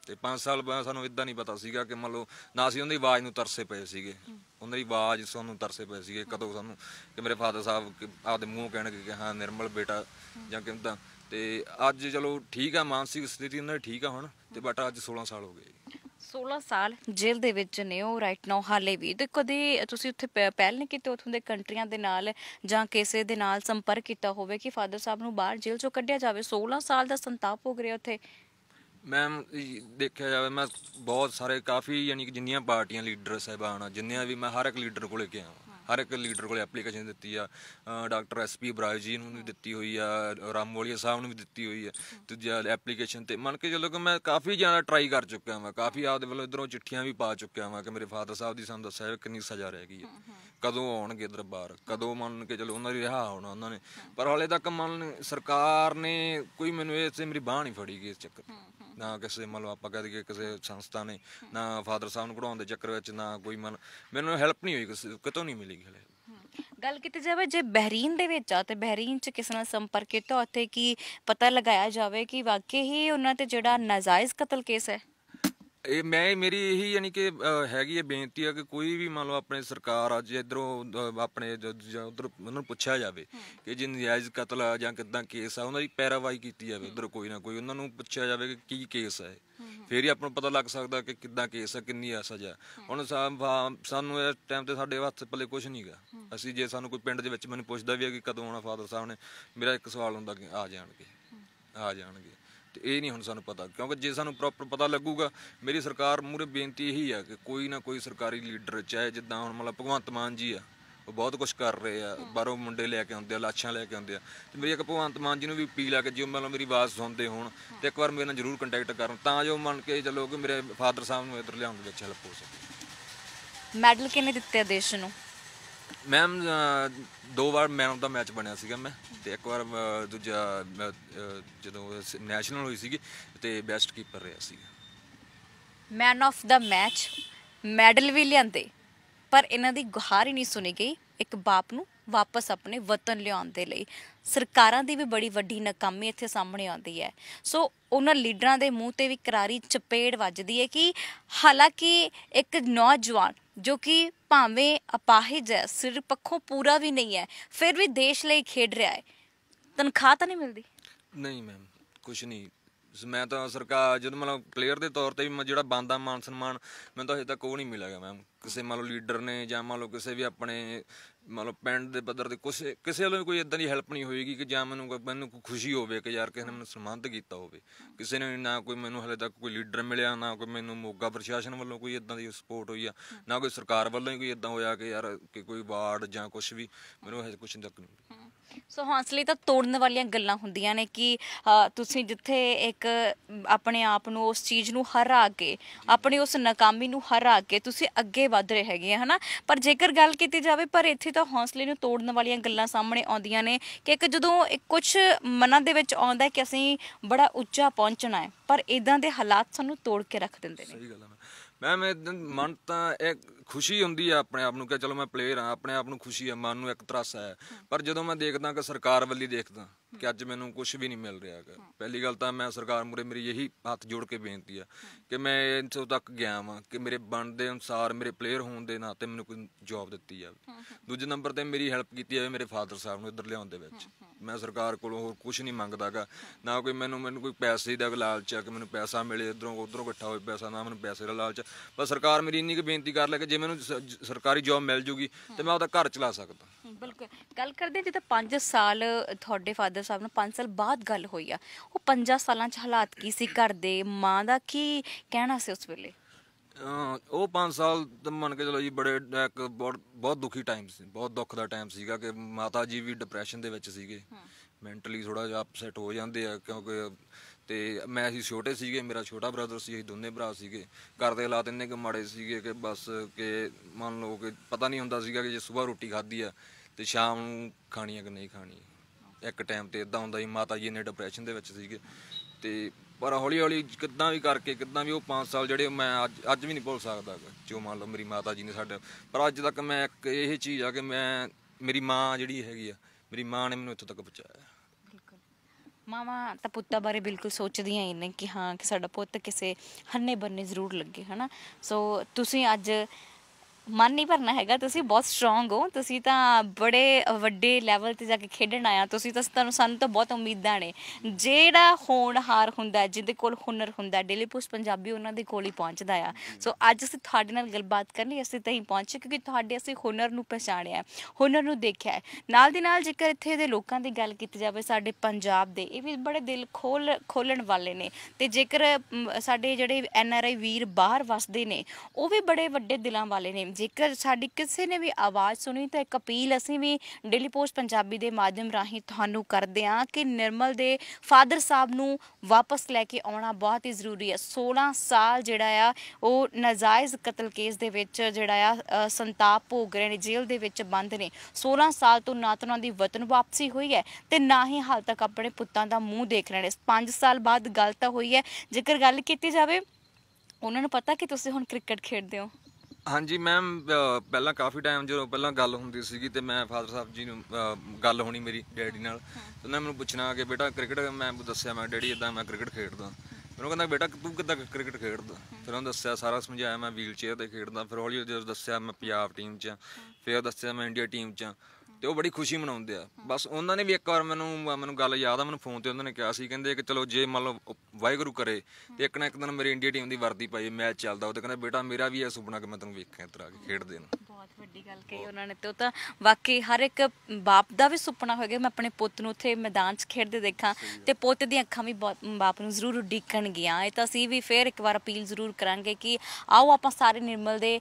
ਤੇ 5 ਸਾਲ ਬਾਅਦ ਸਾਨੂੰ ਇਦਾਂ ਨਹੀਂ ਪਤਾ ਸੀਗਾ ਕਿ ਮੰਨ ਲਓ ਨਾ ਅਸੀਂ ਉਹਦੀ ਆਵਾਜ਼ ਨੂੰ ਤਰਸੇ ਪਏ ਸੀਗੇ ਉਹਨਾਂ ਦੀ ਆਵਾਜ਼ ਸਾਨੂੰ ਤਰਸੇ ਪਏ ਸੀਗੇ ਕਦੋਂ ਸਾਨੂੰ ਕਿ ਮੇਰੇ ਫਾਦਰ ਸਾਹਿਬ ਆਪਦੇ ਮੂੰਹ ਕਹਿਣਗੇ ਕਿ ਹਾਂ ਨਿਰਮਲ ਬੇਟਾ ਜਾਂ ਕਿੰਦਾ ਤੇ ਅੱਜ ਚਲੋ ਠੀਕ ਆ ਮਾਨਸਿਕ ਸਥਿਤੀ ਉਹਨਾਂ ਦੀ ਠੀਕ ਆ ਹੁਣ ਤੇ ਬਟ ਅੱਜ 16 ਸਾਲ ਹੋ ਗਏ 16 ਸਾਲ ਜੇਲ੍ਹ ਦੇ ਵਿੱਚ ਨੇ ਉਹ ਰਾਈਟ ਨਾਓ ਹਾਲੇ ਵੀ ਤੇ ਕਦੇ ਤੁਸੀਂ ਉੱਥੇ ਪਹਿਲ ਨਹੀਂ ਕੀਤੀ ਉਥੋਂ ਦੇ ਕੰਟਰੀਆਂ ਦੇ ਨਾਲ ਜਾਂ ਕਿਸੇ ਦੇ ਨਾਲ ਸੰਪਰਕ ਕੀਤਾ ਹੋਵੇ ਕਿ ਫਾਦਰ ਸਾਹਿਬ ਨੂੰ ਬਾਹਰ ਜੇਲ੍ਹ ਚੋਂ ਕੱਢਿਆ ਜਾਵੇ 16 ਸਾਲ ਦਾ ਸੰਤਾਪ ਹੋ ਰਿਹਾ ਉੱਥੇ ਮੈਮ ਦੇਖਿਆ ਜਾਵੇ ਮੈਂ ਬਹੁਤ ਸਾਰੇ ਕਾਫੀ ਯਾਨੀ ਕਿ ਜਿੰਨੀਆਂ ਪਾਰਟੀਆਂ ਲੀਡਰ ਸਹਿਬਾਨ ਆ ਜਿੰਨੀਆਂ ਵੀ ਮੈਂ ਹਰ ਇੱਕ ਲੀਡਰ ਕੋਲੇ ਗਿਆ ਹਰ ਇੱਕ ਲੀਡਰ ਕੋਲ ਐਪਲੀਕੇਸ਼ਨ ਦਿੱਤੀ ਆ ਡਾਕਟਰ ਐਸ ਪੀ ਬਰਾਜ ਜੀ ਨੂੰ ਵੀ ਦਿੱਤੀ ਹੋਈ ਆ ਰਾਮੋਲੀਆ ਸਾਹਿਬ ਨੂੰ ਵੀ ਦਿੱਤੀ ਹੋਈ ਆ ਦੂਜਾ ਐਪਲੀਕੇਸ਼ਨ ਤੇ ਮੰਨ ਕੇ ਚੱਲੋ ਕਿ ਮੈਂ ਕਾਫੀ ਜ਼ਿਆਦਾ ਟਰਾਈ ਕਰ ਚੁੱਕਿਆ ਹਾਂ ਕਾਫੀ ਆਪਦੇ ਵੱਲੋਂ ਇਧਰੋਂ ਚਿੱਠੀਆਂ ਵੀ ਪਾ ਚੁੱਕਿਆ ਹਾਂ ਕਿ ਮੇਰੇ ਫਾਦਰ ਸਾਹਿਬ ਦੀ ਸਾਨੂੰ ਦੱਸਿਆ ਕਿੰਨੀ ਸਜ਼ਾ ਰਹਿ ਗਈ ਹੈ ਕਦੋਂ ਆਉਣਗੇ ਦਰਬਾਰ ਕਦੋਂ ਮੰਨ ਕੇ ਚੱਲੋ ਉਹਨਾਂ ਦੀ ਰਿਹਾ ਹੋਣਾ ਉਹਨਾਂ ਨੇ ਪਰ ਹਾਲੇ ਤੱਕ ਮੰਨ ਸਰਕਾਰ ਨੇ ਕੋਈ ਮੈਨੂੰ ਇਸ ਤੇ ਮੇਰੀ ਬਾਹ ਨਹੀਂ ਫੜੀ ਗਈ ਇਸ ਚੱਕਰ ਨਾ ਕਿਸੇ ਮਤਲਬ ਆਪਾਂ ਕਹਦੇ ਕਿਸੇ ਸੰਸਥਾ ਨੇ ਨਾ ਫਾਦਰ ਸਾਹਿਬ ਨੂੰ ਘੜਾਉਣ ਦੇ ਚੱਕਰ ਵਿੱਚ ਨਾ ਕੋਈ ਮਨ ਮੈਨੂੰ ਹੈਲਪ ਨਹੀਂ ਹੋਈ ਕਿਸੇ ਕਿਤੋਂ ਨਹੀਂ ਮਿਲੀ ਹਲੇ ਗੱਲ ਕੀਤੀ ਜਾਵੇ ਜੇ ਬਹਿਰੀਨ ਦੇ ਵਿੱਚ ਆ ਤੇ ਬਹਿਰੀਨ ਚ ਕਿਸ ਨਾਲ ਸੰਪਰਕ ਕੀਤਾ ਉੱਥੇ ਕੀ ਪਤਾ ਲਗਾਇਆ ਜਾਵੇ ਕਿ ਵਾਕਈ ਹੀ ਉਹਨਾਂ ਤੇ ਜਿਹੜਾ ਨਜਾਇਜ਼ ਕਤਲ ਕੇਸ ਹੈ ਇਹ ਮੈਂ ਮੇਰੀ ਇਹੀ ਯਾਨੀ ਕਿ ਹੈਗੀ ਹੈ ਬੇਨਤੀ ਹੈ ਕਿ ਕੋਈ ਵੀ ਮੰਨ ਲਓ ਆਪਣੇ ਸਰਕਾਰ ਅੱਜ ਇਧਰੋਂ ਆਪਣੇ ਜਾਂ ਉਧਰ ਉਹਨਾਂ ਨੂੰ ਪੁੱਛਿਆ ਜਾਵੇ ਕਿ ਜੇ ਜਾਇਜ਼ ਕਤਲ ਆ ਜਾਂ ਕਿਦਾਂ ਕੇਸ ਆ ਉਹਨਾਂ ਦੀ ਪੈਰਾਵਾਈ ਕੀਤੀ ਜਾਵੇ ਉਧਰ ਕੋਈ ਨਾ ਕੋਈ ਉਹਨਾਂ ਨੂੰ ਪੁੱਛਿਆ ਜਾਵੇ ਕਿ ਕੀ ਕੇਸ ਹੈ ਫੇਰ ਹੀ ਆਪਾਂ ਨੂੰ ਪਤਾ ਲੱਗ ਸਕਦਾ ਕਿ ਕਿਦਾਂ ਕੇਸ ਆ ਕਿੰਨੀ ਆ ਸਜ਼ਾ ਹੁਣ ਸਾਨੂੰ ਇਸ ਟਾਈਮ ਤੇ ਸਾਡੇ ਹੱਥ ਪੱਲੇ ਕੁਝ ਨਹੀਂਗਾ ਅਸੀਂ ਜੇ ਸਾਨੂੰ ਕੋਈ ਪਿੰਡ ਦੇ ਵਿੱਚ ਮੈਨੂੰ ਪੁੱਛਦਾ ਵੀ ਹੈ ਕਿ ਕਦੋਂ ਆਉਣਾ ਫਾਦਰ ਸਾਹਿਬ ਨੇ ਮੇਰਾ ਇੱਕ ਸਵਾਲ ਹੁੰਦਾ ਕਿ ਆ ਜਾਣਗੇ ਆ ਜਾਣਗੇ ਤੇ ਇਹ ਨਹੀਂ ਹੁਣ ਸਾਨੂੰ ਪਤਾ ਕਿਉਂਕਿ ਜੇ ਸਾਨੂੰ ਪ੍ਰੋਪਰ ਪਤਾ ਲੱਗੂਗਾ ਮੇਰੀ ਸਰਕਾਰ ਮੂਰੇ ਬੇਨਤੀ ਇਹੀ ਆ ਕਿ ਕੋਈ ਨਾ ਕੋਈ ਸਰਕਾਰੀ ਲੀਡਰ ਚਾਹੇ ਜਿੱਦਾਂ ਹੁਣ ਮਤਲਬ ਭਗਵੰਤ ਮਾਨ ਜੀ ਆ ਉਹ ਬਹੁਤ ਕੁਝ ਕਰ ਰਹੇ ਆ ਬਾਹਰੋਂ ਮੁੰਡੇ ਲੈ ਕੇ ਆਉਂਦੇ ਆ ਲਾਸ਼ਾਂ ਲੈ ਕੇ ਆਉਂਦੇ ਆ ਤੇ ਮੇਰੀ ਇੱਕ ਭਗਵੰਤ ਮਾਨ ਜੀ ਨੂੰ ਵੀ ਅਪੀਲ ਆ ਕਿ ਜਿਉਂ ਮਤਲਬ ਮੇਰੀ ਆਵਾਜ਼ ਸੁਣਦੇ ਹੋਣ ਤੇ ਇੱਕ ਵਾਰ ਮੇਰੇ ਨਾਲ ਜ਼ਰੂਰ ਕੰਟੈਕਟ ਕਰਨ ਤਾਂ ਜੋ ਮੰਨ ਕੇ ਚੱਲੋ ਕਿ ਮੇਰੇ ਫਾਦਰ ਸਾਹਿਬ ਨੂੰ ਇੱਧਰ ਲਿਆਉਣ ਦੇ ਵਿੱਚ ਹੈਲਪ ਹੋ ਸਕੇ ਮੈਡਲ ਕਿਨੇ ਦਿੱਤੇ ਆ ਦੇਸ਼ ਨੂੰ ਮੈਮ ਦੋ ਵਾਰ ਮੈਨ ਆਫ ਦਾ ਮੈਚ ਬਣਿਆ ਸੀਗਾ ਮੈਂ ਤੇ ਇੱਕ ਵਾਰ ਦੂਜਾ ਜਦੋਂ ਨੈਸ਼ਨਲ ਹੋਈ ਸੀਗੀ ਤੇ ਬੈਸਟ ਕੀਪਰ ਰਿਹਾ ਸੀਗਾ man of the match medal ਵੀ ਲਿਆਂਦੇ ਪਰ ਇਹਨਾਂ ਦੀ ਗੁਹਾਰ ਹੀ ਨਹੀਂ ਸੁਣੀ ਗਈ ਇੱਕ ਬਾਪ ਨੂੰ ਵਾਪਸ ਆਪਣੇ ਵਤਨ ਲਿਆਉਣ ਦੇ ਲਈ ਸਰਕਾਰਾਂ ਦੀ ਵੀ ਬੜੀ ਵੱਡੀ ਨਾਕਾਮੀ ਇੱਥੇ ਸਾਹਮਣੇ ਆਉਂਦੀ ਹੈ ਸੋ ਉਹਨਾਂ ਲੀਡਰਾਂ ਦੇ ਮੂੰਹ ਤੇ ਵੀ ਕਰਾਰੀ ਚਪੇੜ ਵੱਜਦੀ ਹੈ ਕਿ ਹਾਲਾਂਕਿ ਇੱਕ ਨੌਜਵਾਨ ਜੋ ਕਿ ਭਾਵੇਂ ਅਪਾਹਿਜ ਹੈ ਸਿਰ ਪੱਖੋਂ ਪੂਰਾ ਵੀ ਨਹੀਂ ਹੈ ਫਿਰ ਵੀ ਦੇਸ਼ ਲਈ ਖੇਡ ਰਿਹਾ ਹੈ ਤਨਖਾਹ ਤਾਂ ਨਹੀਂ ਮਿਲਦੀ ਨਹੀਂ ਮੈਮ ਕੁਝ ਨਹੀਂ ਮੈਂ ਤਾਂ ਸਰਕਾਰ ਜਦ ਮਤਲਬ ਪਲੇਅਰ ਦੇ ਤੌਰ ਤੇ ਵੀ ਮੈਂ ਜਿਹੜਾ ਬੰਦਾ ਮਾਨ ਸਨਮਾਨ ਮੈਨੂੰ ਤਾਂ ਹਜੇ ਤੱਕ ਉਹ ਨਹੀਂ ਮਿਲਿਆ ਮੈਮ ਕਿਸੇ ਮਤਲਬ ਲੀਡਰ ਨੇ ਜਾਂ ਮਤਲਬ ਕਿਸੇ ਵੀ ਆਪਣੇ ਮਤਲਬ ਪਿੰਡ ਦੇ ਪੱਧਰ ਦੇ ਕੁਝ ਕਿਸੇ ਵੱਲੋਂ ਕੋਈ ਇਦਾਂ ਦੀ ਹੈਲਪ ਨਹੀਂ ਹੋਏਗੀ ਕਿ ਜਾਂ ਮੈਨੂੰ ਕੋਈ ਮੈਨੂੰ ਕੋਈ ਖੁਸ਼ੀ ਹੋਵੇ ਕਿ ਯਾਰ ਕਿਸੇ ਨੇ ਮੈਨੂੰ ਸਨਮਾਨਿਤ ਕੀਤਾ ਹੋਵੇ ਕਿਸੇ ਨੇ ਨਾ ਕੋਈ ਮੈਨੂੰ ਹਲੇ ਤੱਕ ਕੋਈ ਲੀਡਰ ਮਿਲਿਆ ਨਾ ਕੋਈ ਮੈਨੂੰ ਮੋਗਾ ਪ੍ਰਸ਼ਾਸਨ ਵੱਲੋਂ ਕੋਈ ਇਦਾਂ ਦੀ ਸਪੋਰਟ ਹੋਈ ਆ ਨਾ ਕੋਈ ਸਰਕਾਰ ਵੱਲੋਂ ਕੋਈ ਇਦਾਂ ਹੋਇਆ ਕਿ ਯਾਰ ਕਿ ਕੋਈ ਵਾਰਡ ਜਾਂ ਕੁਝ ਵੀ ਮੈਨੂੰ ਹਜੇ ਕੁਝ ਤੱਕ ਨਹੀਂ ਸੋ ਹੌਸਲੇ ਤਾਂ ਤੋੜਨ ਵਾਲੀਆਂ ਗੱਲਾਂ ਹੁੰਦੀਆਂ ਨੇ ਕਿ ਤੁਸੀਂ ਜਿੱਥੇ ਇੱਕ ਆਪਣੇ ਆਪ ਨੂੰ ਉਸ ਚੀਜ਼ ਨੂੰ ਹਰਾ ਕੇ ਆਪਣੀ ਉਸ ਨਾਕਾਮੀ ਨੂੰ ਹਰਾ ਕੇ ਤੁਸੀਂ ਅੱਗੇ ਵਧ ਰਹੇ ਹੈਗੇ ਹਨਾ ਪਰ ਜੇਕਰ ਗੱਲ ਕੀਤੀ ਜਾਵੇ ਪਰ ਇੱਥੇ ਤਾਂ ਹੌਸਲੇ ਨੂੰ ਤੋੜਨ ਵਾਲੀਆਂ ਗੱਲਾਂ ਸਾਹਮਣੇ ਆਉਂਦੀਆਂ ਨੇ ਕਿ ਇੱਕ ਜਦੋਂ ਇੱਕ ਕੁਝ ਮਨਾਂ ਦੇ ਵਿੱਚ ਆਉਂਦਾ ਕਿ ਅਸੀਂ ਬੜਾ ਉੱਚਾ ਪਹੁੰਚਣਾ ਹੈ ਪਰ ਇਦਾਂ ਦੇ ਹਾਲਾਤ ਸਾਨੂੰ ਤੋੜ ਕੇ ਰੱਖ ਦਿੰਦੇ ਨੇ ਸਹੀ ਗੱਲ ਹੈ ਮੈਂ ਮੈਂ ਮਨ ਤਾਂ ਇੱਕ ਖੁਸ਼ੀ ਹੁੰਦੀ ਆ ਆਪਣੇ ਆਪ ਨੂੰ ਕਿ ਚਲੋ ਮੈਂ ਪਲੇਅਰ ਆ ਆਪਣੇ ਆਪ ਨੂੰ ਖੁਸ਼ੀ ਆ ਮਨ ਨੂੰ ਇੱਕ ਤਰਸ ਆ ਪਰ ਜਦੋਂ ਮੈਂ ਦੇਖਦਾ ਕਿ ਸਰਕਾਰ ਵੱਲੀ ਦੇਖਦਾ ਕਿ ਅੱਜ ਮੈਨੂੰ ਕੁਝ ਵੀ ਨਹੀਂ ਮਿਲ ਰਿਹਾ ਹੈ ਪਹਿਲੀ ਗੱਲ ਤਾਂ ਮੈਂ ਸਰਕਾਰ ਮੂਰੇ ਮੇਰੀ ਇਹੀ ਹੱਥ ਜੋੜ ਕੇ ਬੇਨਤੀ ਆ ਕਿ ਮੈਂ ਇੰਥੋਂ ਤੱਕ ਗਿਆ ਵਾਂ ਕਿ ਮੇਰੇ ਦੇ ਅਨਸਾਰ ਮੇਰੇ ਪਲੇਅਰ ਹੋਣ ਦੇ ਨਾਤੇ ਮੈਨੂੰ ਕੋਈ ਜੌਬ ਦਿੱਤੀ ਜਾਵੇ ਦੂਜੇ ਨੰਬਰ ਤੇ ਮੇਰੀ ਹੈਲਪ ਕੀਤੀ ਜਾਵੇ ਮੇਰੇ ਫਾਦਰ ਸਾਹਿਬ ਨੂੰ ਇੱਧਰ ਲਿਆਉਣ ਦੇ ਵਿੱਚ ਮੈਂ ਸਰਕਾਰ ਕੋਲੋਂ ਹੋਰ ਕੁਝ ਨਹੀਂ ਮੰਗਦਾਗਾ ਨਾ ਕੋਈ ਮੈਨੂੰ ਮੈਨੂੰ ਕੋਈ ਪੈਸੇ ਦਾ ਲਾਲਚ ਆ ਕਿ ਮੈਨੂੰ ਪੈਸਾ ਮਿਲੇ ਇਧਰੋਂ ਉਧਰੋਂ ਇਕੱਠਾ ਹੋਏ ਪੈਸਾ ਨਾ ਮੈਨੂੰ ਪੈਸੇ ਦਾ ਲਾਲਚ ਪਰ ਸਰਕਾਰ ਮੇਰੀ ਇੰਨੀ ਕੁ ਬੇਨਤੀ ਕਰ ਲੈ ਕਿ ਜੇ ਮੈਨੂੰ ਸਰਕਾਰੀ ਜੌਬ ਮਿਲ ਜੂਗੀ ਤੇ ਮੈਂ ਉਹਦਾ ਘਰ ਚਲਾ ਸਕਦਾ ਬਿਲਕੁਲ ਗੱਲ ਕਰਦੇ ਜਿੱਦਾਂ 5 ਸਾਲ ਤੁਹਾਡੇ ਫਾਦਰ ਸਾਹਿਬ ਨਾਲ 5 ਸਾਲ ਬਾਅਦ ਗੱਲ ਹੋਈ ਆ ਉਹ 5 ਸਾਲਾਂ ਚ ਹਾਲਾਤ ਕੀ ਸੀ ਘਰ ਦੇ ਮਾਂ ਦਾ ਕੀ ਕਹਿਣਾ ਸੀ ਉਸ ਵੇਲੇ ਉਹ 5 ਸਾਲ ਤਾਂ ਮੰਨ ਕੇ ਚਲੋ ਜੀ ਬੜੇ ਇੱਕ ਬਹੁਤ ਦੁਖੀ ਟਾਈਮ ਸੀ ਬਹੁਤ ਦੁੱਖ ਦਾ ਟਾਈਮ ਸੀਗਾ ਕਿ ਮਾਤਾ ਜੀ ਵੀ ਡਿਪਰੈਸ਼ਨ ਦੇ ਵਿੱਚ ਸੀਗੇ ਮੈਂਟਲੀ ਥੋੜਾ ਜਿਹਾ ਅਪਸੈਟ ਹੋ ਜਾਂਦੇ ਆ ਕਿਉਂਕਿ ਤੇ ਮੈਂ ਅਸੀਂ ਛੋਟੇ ਸੀਗੇ ਮੇਰਾ ਛੋਟਾ ਬ੍ਰਦਰ ਸੀ ਅਸੀਂ ਦੋਨੇ ਭਰਾ ਸੀਗੇ ਘਰ ਦੇ ਹਾਲਾਤ ਇੰਨੇ ਕਿ ਮਾੜੇ ਸੀਗੇ ਕਿ ਬਸ ਕਿ ਮੰਨ ਲਓ ਕਿ ਪਤਾ ਨਹੀਂ ਹੁੰਦਾ ਸੀਗਾ ਕਿ ਜੇ ਸਵੇਰ ਰੋਟੀ ਖਾਧੀ ਆ ਤੇ ਸ਼ਾਮ ਨੂੰ ਖਾਣੀ ਆ ਕਿ ਨਹੀਂ ਖਾਣੀ ਇੱਕ ਟਾਈਮ ਤੇ ਇਦਾਂ ਹੁੰਦਾ ਸੀ ਮਾਤਾ ਜੀ ਨੇ ਡਿਪਰੈਸ਼ਨ ਦੇ ਵਿੱਚ ਸੀਗੇ ਤੇ ਪਰ ਹੌਲੀ ਹੌਲੀ ਕਿੱਦਾਂ ਵੀ ਕਰਕੇ ਕਿੱਦਾਂ ਵੀ ਉਹ 5 ਸਾਲ ਜਿਹੜੇ ਮੈਂ ਅੱਜ ਅੱਜ ਵੀ ਨਹੀਂ ਭੁੱਲ ਸਕਦਾ ਜੋ ਮੰਨ ਲਓ ਮੇਰੀ ਮਾਤਾ ਜੀ ਨੇ ਸਾਡੇ ਪਰ ਅੱਜ ਤੱਕ ਮੈਂ ਇੱਕ ਇਹ ਚੀਜ਼ ਆ ਕਿ ਮੈਂ ਮੇਰੀ ਮਾਂ ਜਿਹੜੀ ਹੈਗੀ ਆ ਮੇਰੀ ਮਾਂ ਨੇ ਮੈਨੂੰ ਇੱਥੋਂ ਤੱਕ ਪਹੁੰਚਾਇਆ ਮਾਵਾ ਤਾਂ ਪੁੱਤਾਂ ਬਾਰੇ ਬਿਲਕੁਲ ਸੋਚਦੀਆਂ ਹੀ ਨੇ ਕਿ ਹਾਂ ਕਿ ਸਾਡਾ ਪੁੱਤ ਕਿਸੇ ਹੰਨੇ ਬੰਨੇ ਜ਼ਰੂਰ ਲੱਗੇ ਹਨਾ ਸੋ ਤੁਸੀਂ ਅੱਜ ਮਨ ਨਹੀਂ ਭਰਨਾ ਹੈਗਾ ਤੁਸੀਂ ਬਹੁਤ ਸਟਰੋਂਗ ਹੋ ਤੁਸੀਂ ਤਾਂ ਬੜੇ ਵੱਡੇ ਲੈਵਲ ਤੇ ਜਾ ਕੇ ਖੇਡਣ ਆਇਆ ਤੁਸੀਂ ਤਾਂ ਤੁਹਾਨੂੰ ਸਾਨੂੰ ਤਾਂ ਬਹੁਤ ਉਮੀਦਾਂ ਨੇ ਜਿਹੜਾ ਹੋਣ ਹਾਰ ਹੁੰਦਾ ਜਿਹਦੇ ਕੋਲ ਹੁਨਰ ਹੁੰਦਾ ਡੇਲੀ ਪੁਸ ਪੰਜਾਬੀ ਉਹਨਾਂ ਦੇ ਕੋਲ ਹੀ ਪਹੁੰਚਦਾ ਆ ਸੋ ਅੱਜ ਅਸੀਂ ਤੁਹਾਡੇ ਨਾਲ ਗੱਲਬਾਤ ਕਰਨ ਲਈ ਅਸੀਂ ਤਹੀਂ ਪਹੁੰਚੇ ਕਿਉਂਕਿ ਤੁਹਾਡੇ ਅਸੀਂ ਹੁਨਰ ਨੂੰ ਪਛਾਣਿਆ ਹੁਨਰ ਨੂੰ ਦੇਖਿਆ ਨਾਲ ਦੀ ਨਾਲ ਜੇਕਰ ਇੱਥੇ ਦੇ ਲੋਕਾਂ ਦੀ ਗੱਲ ਕੀਤੀ ਜਾਵੇ ਸਾਡੇ ਪੰਜਾਬ ਦੇ ਇਹ ਵੀ ਬੜੇ ਦਿਲ ਖੋਲ ਖੋਲਣ ਵਾਲੇ ਨੇ ਤੇ ਜੇਕਰ ਸਾਡੇ ਜਿਹੜੇ ਐਨ ਆਰ ਆਈ ਵੀਰ ਬਾਹਰ ਵਸਦੇ ਨੇ ਉਹ ਵੀ ਬੜੇ ਵੱਡੇ ਦਿਲਾਂ ਵਾਲੇ ਨੇ ਜੇਕਰ ਸਾਡੀ ਕਿਸੇ ਨੇ ਵੀ ਆਵਾਜ਼ ਸੁਣੀ ਤਾਂ ਇੱਕ ਅਪੀਲ ਅਸੀਂ ਵੀ ਡੇਲੀ ਪੋਸਟ ਪੰਜਾਬੀ ਦੇ ਮਾਧਿਅਮ ਰਾਹੀਂ ਤੁਹਾਨੂੰ ਕਰਦੇ ਹਾਂ ਕਿ ਨਿਰਮਲ ਦੇ ਫਾਦਰ ਸਾਹਿਬ ਨੂੰ ਵਾਪਸ ਲੈ ਕੇ ਆਉਣਾ ਬਹੁਤ ਹੀ ਜ਼ਰੂਰੀ ਹੈ 16 ਸਾਲ ਜਿਹੜਾ ਆ ਉਹ ਨਜਾਇਜ਼ ਕਤਲ ਕੇਸ ਦੇ ਵਿੱਚ ਜਿਹੜਾ ਆ ਸੰਤਾਪ ਭੋਗ ਰਹੇ ਨੇ ਜੇਲ੍ਹ ਦੇ ਵਿੱਚ ਬੰਦ ਨੇ 16 ਸਾਲ ਤੋਂ ਨਾ ਤਾਂ ਉਹਨਾਂ ਦੀ ਵਤਨ ਵਾਪਸੀ ਹੋਈ ਹੈ ਤੇ ਨਾ ਹੀ ਹਾਲ ਤੱਕ ਆਪਣੇ ਪੁੱਤਾਂ ਦਾ ਮੂੰਹ ਦੇਖ ਰਹੇ ਨੇ 5 ਸਾਲ ਬਾਅਦ ਗੱਲ ਤਾਂ ਹੋਈ ਹੈ ਜੇਕਰ ਗੱਲ ਕੀਤੀ ਜਾਵੇ ਉਹਨਾਂ ਨੂੰ ਪਤਾ ਕਿ ਤੁਸੀਂ ਹੁਣ ਕ੍ਰਿਕਟ ਖੇਡਦੇ ਹੋ ਹਾਂਜੀ ਮੈਮ ਪਹਿਲਾਂ ਕਾਫੀ ਟਾਈਮ ਜਦੋਂ ਪਹਿਲਾਂ ਗੱਲ ਹੁੰਦੀ ਸੀਗੀ ਤੇ ਮੈਂ ਫਾਦਰ ਸਾਹਿਬ ਜੀ ਨੂੰ ਗੱਲ ਹੋਣੀ ਮੇਰੀ ਡੈਡੀ ਨਾਲ ਤੇ ਮੈਨੂੰ ਪੁੱਛਣਾ ਕਿ ਬੇਟਾ ਕ੍ਰਿਕਟ ਮੈਂ ਦੱਸਿਆ ਮੈਂ ਡੈਡੀ ਇਦਾਂ ਮੈਂ ਕ੍ਰਿਕਟ ਖੇਡਦਾ ਮੈਨੂੰ ਕਹਿੰਦਾ ਬੇਟਾ ਤੂੰ ਕਿੱਦਾਂ ਕ੍ਰਿਕਟ ਖੇਡਦਾ ਫਿਰ ਉਹਨੂੰ ਦੱਸਿਆ ਸਾਰਾ ਸਮਝਾਇਆ ਮੈਂ ਵੀਲ ਚੇਅਰ ਤੇ ਖੇਡਦਾ ਫਿਰ ਹੌਲੀ ਹੌਲੀ ਦੱਸਿਆ ਮੈਂ ਪੰਜਾਬ ਟੀਮ 'ਚ ਫਿਰ ਦੱਸਿਆ ਮੈਂ ਇੰਡੀਆ ਟੀਮ 'ਚ ਤੇ ਉਹ ਬੜੀ ਖੁਸ਼ੀ ਮਨਾਉਂਦੇ ਆ ਬਸ ਉਹਨਾਂ ਨੇ ਵੀ ਇੱਕ ਵਾਰ ਮੈਨੂੰ ਮੈਨੂੰ ਗੱਲ ਯਾਦ ਆ ਮੈਨੂੰ ਫੋਨ ਤੇ ਉਹਨਾਂ ਨੇ ਕਿਹਾ ਸੀ ਕਹਿੰਦੇ ਕਿ ਚਲੋ ਜੇ ਮੰਨ ਲਓ ਵਾਹਿਗੁਰੂ ਕਰੇ ਤੇ ਇੱਕ ਨਾ ਇੱਕ ਦਿਨ ਮੇਰੀ ਇੰਡੀਆ ਟੀਮ ਦੀ ਵਰਦੀ ਪਾਈ ਮੈਚ ਚੱਲਦਾ ਉਹ ਤੇ ਕਹਿੰਦਾ ਬੇਟਾ ਮੇਰਾ ਵੀ ਇਹ ਸੁਪਨਾ ਕਿ ਮੈਂ ਤੈਨੂੰ ਵੇਖਾਂ ਇੱਧਰ ਆ ਕੇ ਖੇਡਦੇ ਨੂੰ ਬਹੁਤ ਵੱਡੀ ਗੱਲ ਕਹੀ ਉਹਨਾਂ ਨੇ ਤੇ ਉਹ ਤਾਂ ਵਾਕਈ ਹਰ ਇੱਕ ਬਾਪ ਦਾ ਵੀ ਸੁਪਨਾ ਹੋਏਗਾ ਮੈਂ ਆਪਣੇ ਪੁੱਤ ਨੂੰ ਉੱਥੇ ਮੈਦਾਨ 'ਚ ਖੇਡਦੇ ਦੇਖਾਂ ਤੇ ਪੁੱਤ ਦੀਆਂ ਅੱਖਾਂ ਵੀ ਬਾਪ ਨੂੰ ਜ਼ਰੂਰ ਉਡੀਕਣਗੀਆਂ ਇਹ ਤਾਂ ਅਸੀਂ ਵੀ ਫੇਰ ਇੱਕ ਵਾਰ ਅਪੀਲ ਜ਼ਰੂਰ ਕਰਾਂਗੇ ਕਿ ਆਓ ਆਪਾਂ ਸਾਰੇ ਨਿਰਮਲ ਦੇ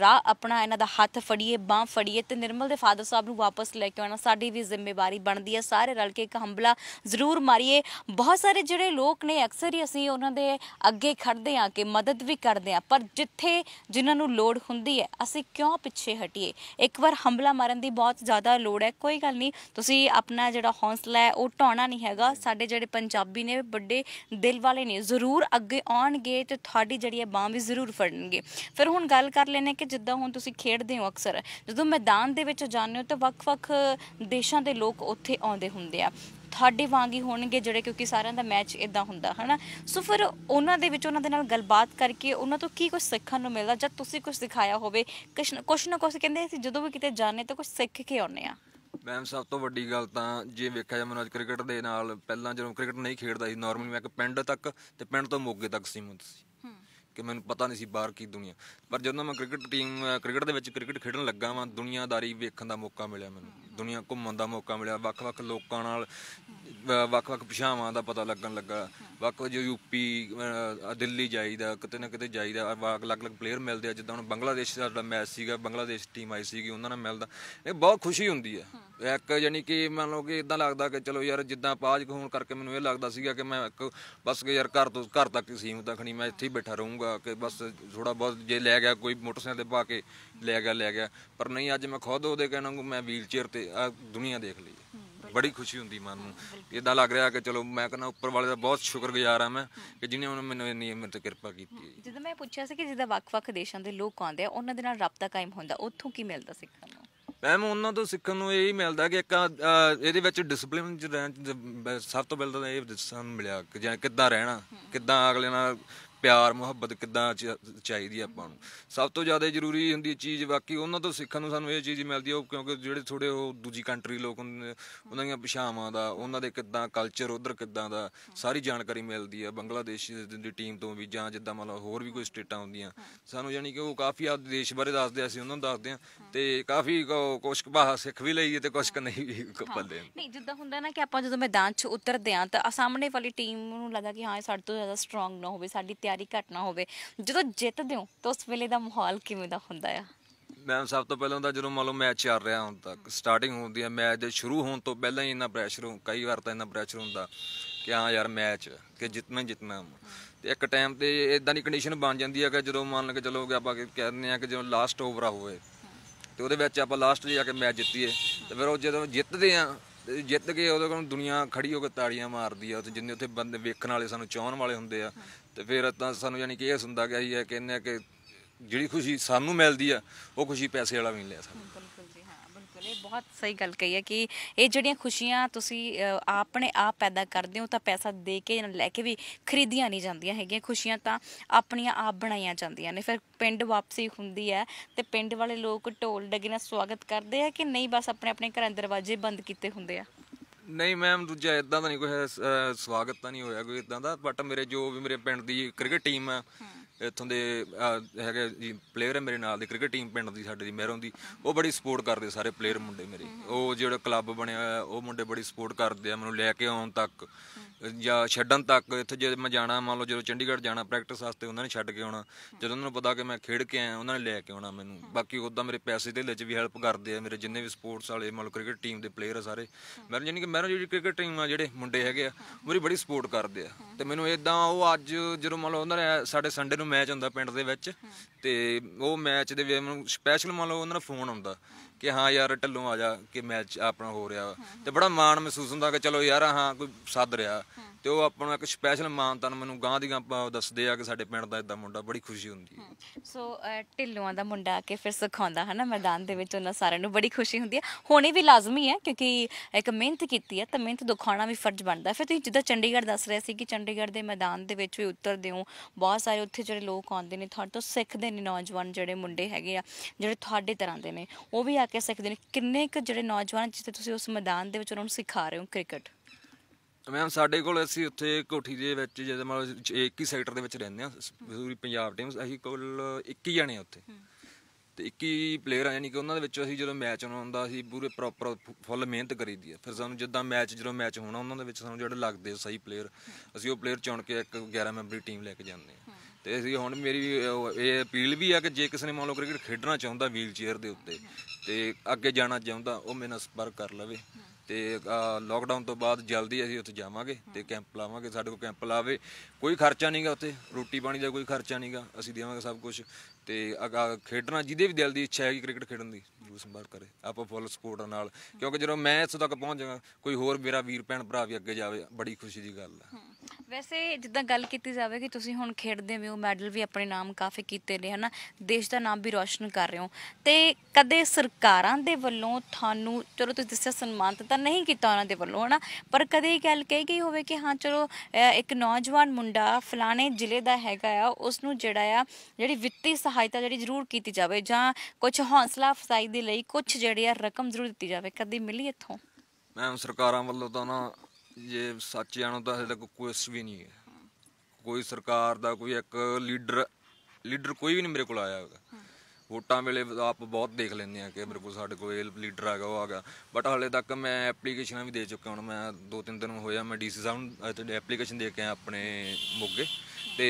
ਰਾਹ ਆਪਣਾ ਇਹਨਾਂ ਦਾ ਹੱਥ ਫੜੀਏ ਬਾਹ ਫੜੀਏ ਤੇ ਨਿਰਮਲ ਦੇ ਫਾਦਰ ਸਾਹਿਬ ਨੂੰ ਵਾਪਸ ਲੈ ਕੇ ਆਉਣਾ ਸਾਡੀ ਵੀ ਜ਼ਿੰਮੇਵਾਰੀ ਬਣਦੀ ਹੈ ਸਾਰੇ ਰਲ ਕੇ ਇੱਕ ਹੰਬਲਾ ਜ਼ਰੂਰ ਮਾਰੀਏ ਬਹੁਤ ਸਾਰੇ ਜਿਹੜੇ ਲੋਕ ਨੇ ਅਕਸਰ ਹੀ ਅਸੀਂ ਉਹਨਾਂ ਦੇ ਅੱਗੇ ਖੜਦੇ ਆ ਕਿ ਮਦਦ ਵੀ ਕਰਦੇ ਆ ਪਰ ਜਿੱਥੇ ਜਿਨ੍ਹਾਂ ਨੂੰ ਲੋੜ ਹੁੰਦੀ ਹੈ ਅਸੀਂ ਕਿਉਂ ਪਿੱਛੇ ਹਟੀਏ ਇੱਕ ਵਾਰ ਹਮਲਾ ਮਾਰਨ ਦੀ ਬਹੁਤ ਜ਼ਿਆਦਾ ਲੋੜ ਹੈ ਕੋਈ ਗੱਲ ਨਹੀਂ ਤੁਸੀਂ ਆਪਣਾ ਜਿਹੜਾ ਹੌਸਲਾ ਹੈ ਉਹ ਟਾਉਣਾ ਨਹੀਂ ਹੈਗਾ ਸਾਡੇ ਜਿਹੜੇ ਪੰਜਾਬੀ ਨੇ ਵੱਡੇ ਦਿਲ ਵਾਲੇ ਨੇ ਜ਼ਰੂਰ ਅੱਗੇ ਆਉਣਗੇ ਤੇ ਤੁਹਾਡੀ ਜਿਹੜੀ ਹੈ ਬਾਹ ਵੀ ਜ਼ਰੂਰ ਫੜਨਗੇ ਫਿਰ ਹੁਣ ਗੱਲ ਕਰ ਲੈਨੇ ਕਿ ਜਿੱਦਾਂ ਹੁਣ ਤੁਸੀਂ ਖੇਡਦੇ ਹੋ ਅਕਸਰ ਜਦੋਂ ਮੈਦਾਨ ਦੇ ਵਿੱਚ ਜਾਂਦੇ ਹੋ ਤਾਂ ਵੱਖ-ਵੱਖ ਦੇਸ਼ਾਂ ਦੇ ਲੋਕ ਉੱਥੇ ਆਉਂਦੇ ਹੁੰਦੇ ਆ ਤੁਹਾਡੇ ਵਾਂਗ ਹੀ ਹੋਣਗੇ ਜਿਹੜੇ ਕਿਉਂਕਿ ਸਾਰਿਆਂ ਦਾ ਮੈਚ ਇਦਾਂ ਹੁੰਦਾ ਹਨਾ ਸੋ ਫਿਰ ਉਹਨਾਂ ਦੇ ਵਿੱਚ ਉਹਨਾਂ ਦੇ ਨਾਲ ਗੱਲਬਾਤ ਕਰਕੇ ਉਹਨਾਂ ਤੋਂ ਕੀ ਕੁਝ ਸਿੱਖਣ ਨੂੰ ਮਿਲਦਾ ਜਦ ਤੁਸੀਂ ਕੁਝ ਸਿਖਾਇਆ ਹੋਵੇ ਕੁਛ ਨਾ ਕੁਛ ਕਹਿੰਦੇ ਸੀ ਜਦੋਂ ਵੀ ਕਿਤੇ ਜਾਣੇ ਤਾਂ ਕੁਝ ਸਿੱਖ ਕੇ ਆਉਨੇ ਆ ਮੈਮ ਸਭ ਤੋਂ ਵੱਡੀ ਗੱਲ ਤਾਂ ਜੇ ਵੇਖਿਆ ਜਾ ਮੈਨੂੰ ਅੱਜ ਕ੍ਰਿਕਟ ਦੇ ਨਾਲ ਪਹਿਲਾਂ ਜਦੋਂ ਕ੍ਰਿਕਟ ਨਹੀਂ ਖੇਡਦਾ ਸੀ ਨਾਰਮਲ ਮੈਂ ਇੱਕ ਪਿੰਡ ਤੱਕ ਤੇ ਪਿੰਡ ਤੋਂ ਮੋਗੇ ਤੱਕ ਸੀਮਤ ਸੀ ਕਿ ਮੈਨੂੰ ਪਤਾ ਨਹੀਂ ਸੀ ਬਾਹਰ ਕੀ ਦੁਨੀਆ ਪਰ ਜਦੋਂ ਮੈਂ ਕ੍ਰਿਕਟ ਟੀਮ ਕ੍ਰਿਕਟ ਦੇ ਵਿੱਚ ਕ੍ਰਿਕਟ ਖੇਡਣ ਲੱਗਾ ਵਾਂ ਦੁਨੀਆਦਾਰੀ ਵੇਖਣ ਦਾ ਮੌਕਾ ਮਿਲਿਆ ਮੈਨੂੰ ਦੁਨੀਆ ਘੁੰਮਣ ਦਾ ਮੌਕਾ ਮਿਲਿਆ ਵੱਖ-ਵੱਖ ਲੋਕਾਂ ਨਾਲ ਵੱਖ-ਵੱਖ ਪਛਾਵਾਂ ਦਾ ਪਤਾ ਲੱਗਣ ਲੱਗਾ ਵੱਖ ਜੋ ਯੂਪੀ ਦਿੱਲੀ ਜਾਈਦਾ ਕਿਤੇ ਨਾ ਕਿਤੇ ਜਾਈਦਾ ਅਲੱਗ-ਅਲੱਗ ਪਲੇਅਰ ਮਿਲਦੇ ਆ ਜਿੱਦਾਂ ਹੁਣ ਬੰਗਲਾਦੇਸ਼ ਦਾ ਜਿਹੜਾ ਮੈਚ ਸੀਗਾ ਬੰਗਲਾਦੇਸ਼ ਟੀਮ ਆਈ ਸੀਗੀ ਉਹਨਾਂ ਨਾਲ ਮਿਲਦਾ ਇਹ ਬਹੁਤ ਖੁਸ਼ੀ ਹੁੰਦੀ ਹੈ ਇੱਕ ਯਾਨੀ ਕਿ ਮੰਨ ਲਓ ਕਿ ਇਦਾਂ ਲੱਗਦਾ ਕਿ ਚਲੋ ਯਾਰ ਜਿੱਦਾਂ ਪਾਜ ਹੋਣ ਕਰਕੇ ਮੈਨੂੰ ਇਹ ਲੱਗਦਾ ਸੀਗਾ ਕਿ ਮੈਂ ਇੱਕ ਬਸ ਯਾਰ ਘਰ ਤੋਂ ਘਰ ਤੱਕ ਹੀ ਸੀਮਤ ਰੱਖਣੀ ਮੈਂ ਇੱਥੇ ਹੀ ਬੈਠਾ ਰਹੂੰਗਾ ਕਿ ਬਸ ਥੋੜਾ ਬਹੁਤ ਜੇ ਲੈ ਗਿਆ ਕੋਈ ਮੋਟਰਸਾਈਕਲ ਤੇ ਪਾ ਕੇ ਲੈ ਗਿਆ ਲੈ ਗਿਆ ਪਰ ਨਹੀਂ ਅੱਜ ਮੈਂ ਖੁਦ ਉਹਦੇ ਕਹਿਣਾ ਨੂੰ ਮੈਂ ਵੀਲ ਚੇਅਰ ਤੇ ਆ ਦੁਨੀਆ ਦੇਖ ਲਈ ਬੜੀ ਖੁਸ਼ੀ ਹੁੰਦੀ ਮਨ ਨੂੰ ਇਦਾਂ ਲੱਗ ਰਿਹਾ ਕਿ ਚਲੋ ਮੈਂ ਕਹਿੰਦਾ ਉੱਪਰ ਵਾਲੇ ਦਾ ਬਹੁਤ ਸ਼ੁਕਰਗੁਜ਼ਾਰ ਆ ਮੈਂ ਕਿ ਜਿਨੇ ਉਹਨੇ ਮੈਨੂੰ ਇੰਨੀ ਹਿੰਮਤ ਕਿਰਪਾ ਕੀਤੀ ਹੈ ਜਦੋਂ ਮੈਂ ਪੁੱਛਿਆ ਸੀ ਕਿ ਜਿੱਦਾਂ ਵੱਖ-ਵੱਖ ਦੇਸ਼ਾਂ ਦੇ ਲੋਕ ਆਉਂਦੇ ਆ ਉਹਨਾਂ ਦੇ ਨਾਲ ਰابطਾ ਕਾਇਮ ਹੁੰਦਾ ਉੱਥੋਂ ਕੀ ਮਿਲਦਾ ਸਿੱਖਣ ਨੂੰ ਮੈਂ ਉਹਨਾਂ ਤੋਂ ਸਿੱਖਣ ਨੂੰ ਇਹ ਹੀ ਮਿਲਦਾ ਕਿ ਇੱਕ ਇਹਦੇ ਵਿੱਚ ਡਿਸਪਲਿਨ ਚ ਸਭ ਤੋਂ ਪਹਿਲਾਂ ਇਹ ਸਾਨੂੰ ਮਿਲਿਆ ਕਿ ਜਾਂ ਕਿੱਦਾਂ ਰਹਿਣਾ ਕਿੱਦਾਂ ਅਗਲੇ ਨਾਲ ਪਿਆਰ ਮੁਹੱਬਤ ਕਿਦਾਂ ਚਾਹੀਦੀ ਆ ਆਪਾਂ ਨੂੰ ਸਭ ਤੋਂ ਜ਼ਿਆਦਾ ਜ਼ਰੂਰੀ ਹੁੰਦੀ ਚੀਜ਼ ਬਾਕੀ ਉਹਨਾਂ ਤੋਂ ਸਿੱਖਣ ਨੂੰ ਸਾਨੂੰ ਇਹ ਚੀਜ਼ ਮਿਲਦੀ ਹੈ ਕਿਉਂਕਿ ਜਿਹੜੇ ਥੋੜੇ ਉਹ ਦੂਜੀ ਕੰਟਰੀ ਲੋਕ ਹੁੰਦੇ ਉਹਨਾਂ ਦੀਆਂ ਭਾਸ਼ਾਵਾਂ ਦਾ ਉਹਨਾਂ ਦੇ ਕਿਦਾਂ ਕਲਚਰ ਉਧਰ ਕਿਦਾਂ ਦਾ ਸਾਰੀ ਜਾਣਕਾਰੀ ਮਿਲਦੀ ਆ ਬੰਗਲਾਦੇਸ਼ ਦੀ- ਟੀਮ ਤੋਂ ਵੀ ਜਾਂ ਜਿੱਦਾਂ ਮਤਲਬ ਹੋਰ ਵੀ ਕੋਈ ਸਟੇਟਾਂ ਹੁੰਦੀਆਂ ਸਾਨੂੰ ਯਾਨੀ ਕਿ ਉਹ ਕਾਫੀ ਆ ਦੇਸ਼ ਬਾਰੇ ਦੱਸਦੇ ਆ, ਅਸੀਂ ਉਹਨਾਂ ਨੂੰ ਦੱਸਦੇ ਆ ਤੇ ਕਾਫੀ ਕੁ- ਕੁਛ ਸਿੱਖ ਵੀ ਲਈਏ ਤੇ ਕੁਛ ਨਹੀਂ ਵੀ ਪੱਲੇ ਨਹੀਂ ਜਿੱਦਾਂ ਹੁੰਦਾ ਨਾ ਕਿ ਆਪਾਂ ਜਦੋਂ ਮੈਦਾਨ 'ਚ ਉਤਰਦੇ ਆ ਤਾਂ ਸਾਹਮਣੇ ਵਾਲੀ ਟੀਮ ਨੂੰ ਲੱਗਾ ਕਿ ਹਾਂ ਇਹ ਸਾਡੇ ਤੋਂ ਜ਼ਿਆਦਾ ਸਟਰੋਂਗ ਨਾ ਹੋਵੇ ਸਾਡੀ ਤਿਆਰੀ ਪਿਆਰੀ ਘਟਨਾ ਹੋਵੇ ਜਦੋਂ ਜਿੱਤਦੇ ਹੋ ਤਾਂ ਉਸ ਵੇਲੇ ਦਾ ਮਾਹੌਲ ਕਿਵੇਂ ਦਾ ਹੁੰਦਾ ਆ ਮੈਂ ਸਭ ਤੋਂ ਪਹਿਲਾਂ ਤਾਂ ਜਦੋਂ ਮੰਨ ਲਓ ਮੈਚ ਚੱਲ ਰਿਹਾ ਹੁਣ ਤੱਕ ਸਟਾਰਟਿੰਗ ਹੁੰਦੀ ਹੈ ਮੈਚ ਦੇ ਸ਼ੁਰੂ ਹੋਣ ਤੋਂ ਪਹਿਲਾਂ ਹੀ ਇੰਨਾ ਪ੍ਰੈਸ਼ਰ ਹੁੰਦਾ ਕਈ ਵਾਰ ਤਾਂ ਇੰਨਾ ਪ੍ਰੈਸ਼ਰ ਹੁੰਦਾ ਕਿ ਹਾਂ ਯਾਰ ਮੈਚ ਕਿ ਜਿੱਤਣਾ ਜਿੱਤਣਾ ਤੇ ਇੱਕ ਟਾਈਮ ਤੇ ਇਦਾਂ ਦੀ ਕੰਡੀਸ਼ਨ ਬਣ ਜਾਂਦੀ ਹੈ ਕਿ ਜਦੋਂ ਮੰਨ ਕਿ ਚਲੋ ਕਿ ਆਪਾਂ ਕਹਿੰਦੇ ਆ ਕਿ ਜਦੋਂ ਲਾਸਟ ਓਵਰ ਆ ਹੋਵੇ ਤੇ ਉਹਦੇ ਵਿੱਚ ਆਪਾਂ ਲਾਸਟ ਜਾ ਕੇ ਮੈਚ ਜਿੱਤੀਏ ਤੇ ਫਿਰ ਉਹ ਜਦੋਂ ਜਿੱਤਦੇ ਆ ਜਿੱਤ ਕੇ ਉਹਦੇ ਕੋਲ ਦੁਨੀਆ ਖੜੀ ਹੋ ਕੇ ਤਾੜੀਆਂ ਮਾਰਦੀ ਆ ਉੱਥੇ ਜਿੰਨੇ ਉੱਥੇ ਬੰਦੇ ਵੇਖਣ ਵਾਲੇ ਸਾਨੂੰ ਚਾਹਣ ਵਾਲੇ ਹੁੰਦੇ ਆ ਤੇ ਫਿਰ ਤਾਂ ਸਾਨੂੰ ਯਾਨੀ ਕਿ ਇਹ ਹੁੰਦਾ ਗਿਆ ਹੀ ਹੈ ਆ ਕਿ ਜਿਹੜੀ ਖੁਸ਼ੀ ਸਾਨੂੰ ਮਿਲਦੀ ਆ ਉਹ ਖੁਸ਼ੀ ਪੈਸੇ ਵਾਲਾ ਵੀ ਨਹੀਂ ਲੈ ਸਕਦਾ ਇਹ ਬਹੁਤ ਸਹੀ ਗੱਲ ਕਹੀ ਹੈ ਕਿ ਇਹ ਜਿਹੜੀਆਂ ਖੁਸ਼ੀਆਂ ਤੁਸੀਂ ਆਪਣੇ ਆਪ ਪੈਦਾ ਕਰਦੇ ਹੋ ਤਾਂ ਪੈਸਾ ਦੇ ਕੇ ਲੈ ਕੇ ਵੀ ਖਰੀਦੀਆਂ ਨਹੀਂ ਜਾਂਦੀਆਂ ਹੈਗੀਆਂ ਖੁਸ਼ੀਆਂ ਤਾਂ ਆਪਣੀਆਂ ਆਪ ਬਣਾਈਆਂ ਜਾਂਦੀਆਂ ਨੇ ਫਿਰ ਪਿੰਡ ਵਾਪਸੀ ਹੁੰਦੀ ਹੈ ਤੇ ਪਿੰਡ ਵਾਲੇ ਲੋਕ ਢੋਲ ਡਗੇ ਨਾਲ ਸਵਾਗਤ ਕਰਦੇ ਆ ਕਿ ਨਹੀਂ ਬਸ ਆਪਣੇ ਆਪਣੇ ਘਰਾਂ ਦਰਵਾਜ਼ੇ ਬੰਦ ਕੀਤੇ ਹੁੰਦੇ ਆ ਨਹੀਂ ਮੈਮ ਦੂਜਾ ਇਦਾਂ ਦਾ ਨਹੀਂ ਕੋਈ ਸਵਾਗਤ ਤਾਂ ਨਹੀਂ ਹੋਇਆ ਕੋਈ ਇਦਾਂ ਦਾ ਬਟ ਮੇਰੇ ਜੋ ਵੀ ਮੇਰੇ ਪਿੰਡ ਦੀ ਕ੍ਰਿਕਟ ਟੀਮ ਹੈ ਇੱਥੋਂ ਦੇ ਹੈਗੇ ਜੀ ਪਲੇਅਰ ਹੈ ਮੇਰੇ ਨਾਲ ਦੇ ਕ੍ਰਿਕਟ ਟੀਮ ਪਿੰਡ ਦੀ ਸਾਡੇ ਦੀ ਮਹਿਰੋਂ ਦੀ ਉਹ ਬੜੀ ਸਪੋਰਟ ਕਰਦੇ ਸਾਰੇ ਪਲੇਅਰ ਮੁੰਡੇ ਮੇਰੇ ਉਹ ਜਿਹੜਾ ਕਲੱਬ ਬਣਿਆ ਹੋਇਆ, ਉਹ ਮੁੰਡੇ ਬੜੀ ਸਪੋਰਟ ਕਰਦੇ ਆ ਮੈਨੂੰ ਲੈ ਕੇ ਆਉਣ ਤੱਕ ਜਾਂ ਛੱਡਣ ਤੱਕ ਇੱਥੇ ਜੇ ਮੈਂ ਜਾਣਾ ਮੰਨ ਲਓ ਜਦੋਂ ਚੰਡੀਗੜ੍ਹ ਜਾਣਾ ਪ੍ਰੈਕਟਿਸ ਵਾਸਤੇ ਉਹਨਾਂ ਨੇ ਛੱਡ ਕੇ ਆਉਣਾ ਜਦੋਂ ਉਹਨਾਂ ਨੂੰ ਪਤਾ ਕਿ ਮੈਂ ਖੇਡ ਕੇ ਆਇਆ ਉਹਨਾਂ ਨੇ ਲੈ ਕੇ ਆਉਣਾ ਮੈਨੂੰ ਬਾਕੀ ਉਦਾਂ ਮੇਰੇ ਪੈਸੇ ਦੇ ਵਿੱਚ ਵੀ ਹੈਲਪ ਕਰਦੇ ਆ ਮੇਰੇ ਜਿੰਨੇ ਵੀ ਸਪੋਰਟਸ ਵਾਲੇ ਮੰਨ ਲਓ ਕ੍ਰਿਕਟ ਟੀਮ ਦੇ ਪਲੇਅਰ ਆ ਸਾਰੇ ਮੈਨੂੰ ਜਾਨੀ ਕਿ ਮੈਨੂੰ ਜਿਹੜੀ ਕ੍ਰਿਕਟ ਟੀਮ ਆ ਜਿਹੜੇ ਮੁੰਡੇ ਹੈਗੇ ਆ ਮੇਰੀ ਬੜੀ ਸਪੋਰਟ ਕਰਦੇ ਆ ਤੇ ਮੈਨੂੰ ਇਦਾਂ ਉਹ ਅੱਜ ਜਦੋਂ ਮੰਨ ਲਓ ਉਹਨਾਂ ਨੇ ਸਾਡੇ ਸੰਡੇ ਨੂੰ ਮੈਚ ਹੁੰਦਾ ਪਿੰਡ ਦੇ ਵਿੱਚ ਤੇ ਉਹ ਮੈਚ ਦੇ ਵੇ ਮੈਨੂੰ ਸਪੈਸ਼ਲ ਮੰਨ ਲਓ ਉਹਨਾਂ ਦਾ ਫੋਨ ਆਉਂਦਾ ਕਿ ਹਾਂ ਯਾਰ ਢੱਲੋਂ ਆ ਜਾ ਕਿ ਮੈਚ ਆਪਣਾ ਹੋ ਰਿਹਾ ਤੇ ਬੜਾ ਮਾਣ ਮਹਿਸੂਸ ਹੁੰਦਾ ਕਿ ਚਲੋ ਯਾਰ ਹਾਂ ਕੋਈ ਸੱਦ ਰਿਹਾ ਤੇ ਉਹ ਆਪਣਾ ਨੂੰ ਇੱਕ ਸਪੈਸ਼ਲ ਮਾਣ ਤਨ ਮੈਨੂੰ ਗਾਂ ਦੀ ਗਾਂ ਦੱਸਦੇ ਆ ਕਿ ਸਾਡੇ ਪਿੰਡ ਦਾ ਇਦਾਂ ਮੁੰਡਾ ਬੜੀ ਖੁਸ਼ੀ ਹੁੰਦੀ ਹੈ ਸੋ ਢਿੱਲੋਂ ਦਾ ਮੁੰਡਾ ਆ ਕੇ ਫਿਰ ਸਿਖਾਉਂਦਾ ਹਨਾ ਮੈਦਾਨ ਦੇ ਵਿੱਚ ਉਹਨਾਂ ਸਾਰਿਆਂ ਨੂੰ ਬੜੀ ਖੁਸ਼ੀ ਹੁੰਦੀ ਹੈ ਹੋਣੀ ਵੀ ਲਾਜ਼ਮੀ ਹੈ ਕਿਉਂਕਿ ਇੱਕ ਮਿਹਨਤ ਕੀਤੀ ਹੈ ਤਾਂ ਮਿਹਨਤ ਦਿਖਾਉਣਾ ਵੀ ਫਰਜ਼ ਬਣਦਾ ਫਿਰ ਤੁਸੀਂ ਜਿੱਦਾਂ ਚੰਡੀਗੜ੍ਹ ਦੱਸ ਰਹੇ ਸੀ ਕਿ ਚੰਡੀਗੜ੍ਹ ਦੇ ਮੈਦਾਨ ਦੇ ਵਿੱਚ ਵੀ ਉਤਰਦੇ ਹੋ ਬਹੁਤ ਸਾਰੇ ਉੱਥੇ ਜਿਹੜੇ ਲੋਕ ਆਉਂਦੇ ਨੇ ਤੁਹਾਡੇ ਤੋਂ ਸਿੱਖਦੇ ਨੇ ਨੌਜਵਾਨ ਜਿਹੜੇ ਮੁੰਡੇ ਹੈਗੇ ਆ ਜਿਹੜੇ ਤੁਹਾਡੇ ਤਰ੍ਹਾਂ ਦੇ ਨੇ ਉਹ ਵੀ ਆ ਕਹਿ ਸਕਦੇ ਨੇ ਕਿੰਨੇ ਕੁ ਜਿਹੜੇ ਨੌਜਵਾਨ ਜਿੱਥੇ ਤੁਸੀਂ ਉਸ ਮੈਦਾਨ ਦੇ ਵਿੱਚ ਉਹਨਾਂ ਨੂੰ ਸਿਖਾ ਰਹੇ ਹੋ ਕ੍ਰਿਕਟ ਮੈਮ ਸਾਡੇ ਕੋਲ ਅਸੀਂ ਉੱਥੇ ਕੋਠੀ ਦੇ ਵਿੱਚ ਜਿਹਦੇ ਮਾਲ ਇੱਕ ਹੀ ਸੈਕਟਰ ਦੇ ਵਿੱਚ ਰਹਿੰਦੇ ਹਾਂ ਪੂਰੀ ਪੰਜਾਬ ਟੀਮ ਅਸੀਂ ਕੋਲ 21 ਜਣੇ ਆ ਉੱਥੇ ਤੇ 21 ਪਲੇਅਰ ਆ ਯਾਨੀ ਕਿ ਉਹਨਾਂ ਦੇ ਵਿੱਚ ਅਸੀਂ ਜਦੋਂ ਮੈਚ ਹੁੰਦਾ ਅਸੀਂ ਪੂਰੇ ਪ੍ਰੋਪਰ ਫੁੱਲ ਮਿਹਨਤ ਕਰੀਦੀ ਆ ਫਿਰ ਸਾਨੂੰ ਜਿੱਦਾਂ ਮੈਚ ਜਦੋਂ ਮੈਚ ਹੋਣਾ ਉਹਨਾਂ ਦੇ ਵਿੱਚ ਸਾਨੂੰ ਜਿਹੜੇ ਲੱਗਦੇ ਸਹੀ ਪਲੇਅਰ ਅਸੀਂ ਉਹ ਪਲੇਅਰ ਚੁਣ ਕੇ ਇੱਕ 11 ਮੈਂਬਰੀ ਟੀਮ ਲੈ ਕੇ ਜਾਂਦੇ ਆ ਤੇ ਅਸੀਂ ਹੁਣ ਮੇਰੀ ਇਹ ਅਪੀਲ ਵੀ ਆ ਕਿ ਜੇ ਕਿਸੇ ਨੇ ਮੰਨ ਲਓ ਕ੍ਰਿਕਟ ਖੇਡਣਾ ਚਾਹੁੰਦਾ ਵੀਲ ਚੇਅਰ ਦੇ ਉੱਤੇ ਤੇ ਅੱਗੇ ਜਾਣਾ ਚਾਹੁੰਦਾ ਉਹ ਮੇਰੇ ਨਾਲ ਸੰਪਰਕ ਕਰ ਲਵੇ ਤੇ ਲੋਕਡਾਊਨ ਤੋਂ ਬਾਅਦ ਜਲਦੀ ਅਸੀਂ ਉੱਥੇ ਜਾਵਾਂਗੇ ਤੇ ਕੈਂਪ ਲਾਵਾਂਗੇ ਸਾਡੇ ਕੋਲ ਕੈਂਪ ਲਾਵੇ ਕੋਈ ਖਰਚਾ ਨਹੀਂਗਾ ਉੱਥੇ ਰੋਟੀ ਪਾਣੀ ਦਾ ਕੋਈ ਖਰਚਾ ਨਹੀਂਗਾ ਅਸੀਂ ਦੇਵਾਂਗੇ ਸਭ ਕੁਝ ਤੇ ਅਗਾ ਖੇਡਣਾ ਜਿਹਦੇ ਵੀ ਦਿਲ ਦੀ ਇੱਛਾ ਹੈ ਕਿ ਕ੍ਰਿਕਟ ਖੇਡਣ ਦੀ ਜਰੂਰ ਸੰਪਰਕ ਕਰੇ ਆਪਾਂ ਫੁੱਲ ਸਪੋਰਟ ਨਾਲ ਕਿਉਂਕਿ ਜਦੋਂ ਮੈਂ ਇੱਥੋਂ ਤੱਕ ਪਹੁੰਚ ਜਾਵਾਂ ਕੋਈ ਹੋਰ ਮੇਰਾ ਵੀਰ ਭੈਣ ਭਰਾ ਵੀ ਅੱਗੇ ਜਾਵੇ ਬੜੀ ਖੁਸ਼ੀ ਦੀ ਗੱਲ ਹੈ ਵੈਸੇ ਜਿੱਦਾਂ ਗੱਲ ਕੀਤੀ ਜਾਵੇ ਕਿ ਤੁਸੀਂ ਹੁਣ ਖੇਡਦੇ ਵੀ ਹੋ ਮੈਡਲ ਵੀ ਆਪਣੇ ਨਾਮ ਕਾਫੀ ਕੀਤੇ ਨੇ ਹਨਾ ਦੇਸ਼ ਦਾ ਨਾਮ ਵੀ ਰੋਸ਼ਨ ਕਰ ਰਹੇ ਹੋ ਤੇ ਕਦੇ ਸਰਕਾਰਾਂ ਦੇ ਵੱਲੋਂ ਤੁਹਾਨੂੰ ਚਲੋ ਤੁਸੀਂ ਦੱਸਿਆ ਸਨਮਾਨਿਤ ਤਾਂ ਨਹੀਂ ਕੀਤਾ ਉਹਨਾਂ ਦੇ ਵੱਲੋਂ ਹਨਾ ਪਰ ਕਦੇ ਇਹ ਗੱਲ ਕਹੀ ਗਈ ਹੋਵੇ ਕਿ ਹਾਂ ਚਲੋ ਇੱਕ ਨੌਜਵਾਨ ਮੁੰਡਾ ਫਲਾਣੇ ਜ਼ਿਲ੍ਹੇ ਦਾ ਹੈਗਾ ਆ ਉਸ ਨੂੰ ਜਿਹੜਾ ਆ ਜਿਹੜੀ ਵਿੱਤੀ ਸਹਾਇਤਾ ਜਿਹੜੀ ਜ਼ਰੂਰ ਕੀਤੀ ਜਾਵੇ ਜਾਂ ਕੁਝ ਹੌਸਲਾ ਅਫਜ਼ਾਈ ਦੇ ਲਈ ਕੁਝ ਜਿਹੜੀ ਆ ਰਕਮ ਜ਼ਰੂਰ ਦਿੱਤੀ ਜਾਵੇ ਕਦੇ ਮਿਲੀ ਇੱਥੋਂ ਮੈਂ ਸਰਕਾਰਾਂ ਵੱਲੋਂ ਤਾਂ ਨਾ ਜੇ ਸੱਚ ਜਾਣੋ ਤਾਂ ਹਜੇ ਤੱਕ ਕੁਝ ਵੀ ਨਹੀਂ ਹੈ ਕੋਈ ਸਰਕਾਰ ਦਾ ਕੋਈ ਇੱਕ ਲੀਡਰ ਲੀਡਰ ਕੋਈ ਵੀ ਨਹੀਂ ਮੇਰੇ ਕੋਲ ਆਇਆ ਹੈਗਾ ਵੋਟਾਂ ਵੇਲੇ ਆਪ ਬਹੁਤ ਦੇਖ ਲੈਂਦੇ ਆ ਕਿ ਮੇਰੇ ਕੋਲ ਸਾਡੇ ਕੋਲ ਇਹ ਲੀਡਰ ਆਗਾ ਉਹ ਆਗਾ ਬਟ ਹਾਲੇ ਤੱਕ ਮੈਂ ਐਪਲੀਕੇਸ਼ਨਾਂ ਵੀ ਦੇ ਚੁੱਕਾ ਹੁਣ ਮੈਂ ਦੋ ਤਿੰਨ ਦਿਨ ਹੋਇਆ ਮੈਂ ਡੀਸੀ ਸਾਹਿਬ ਨੂੰ ਐਪਲੀਕੇਸ਼ਨ ਦੇ ਕੇ ਆ ਆਪਣੇ ਮੁੱਗੇ ਤੇ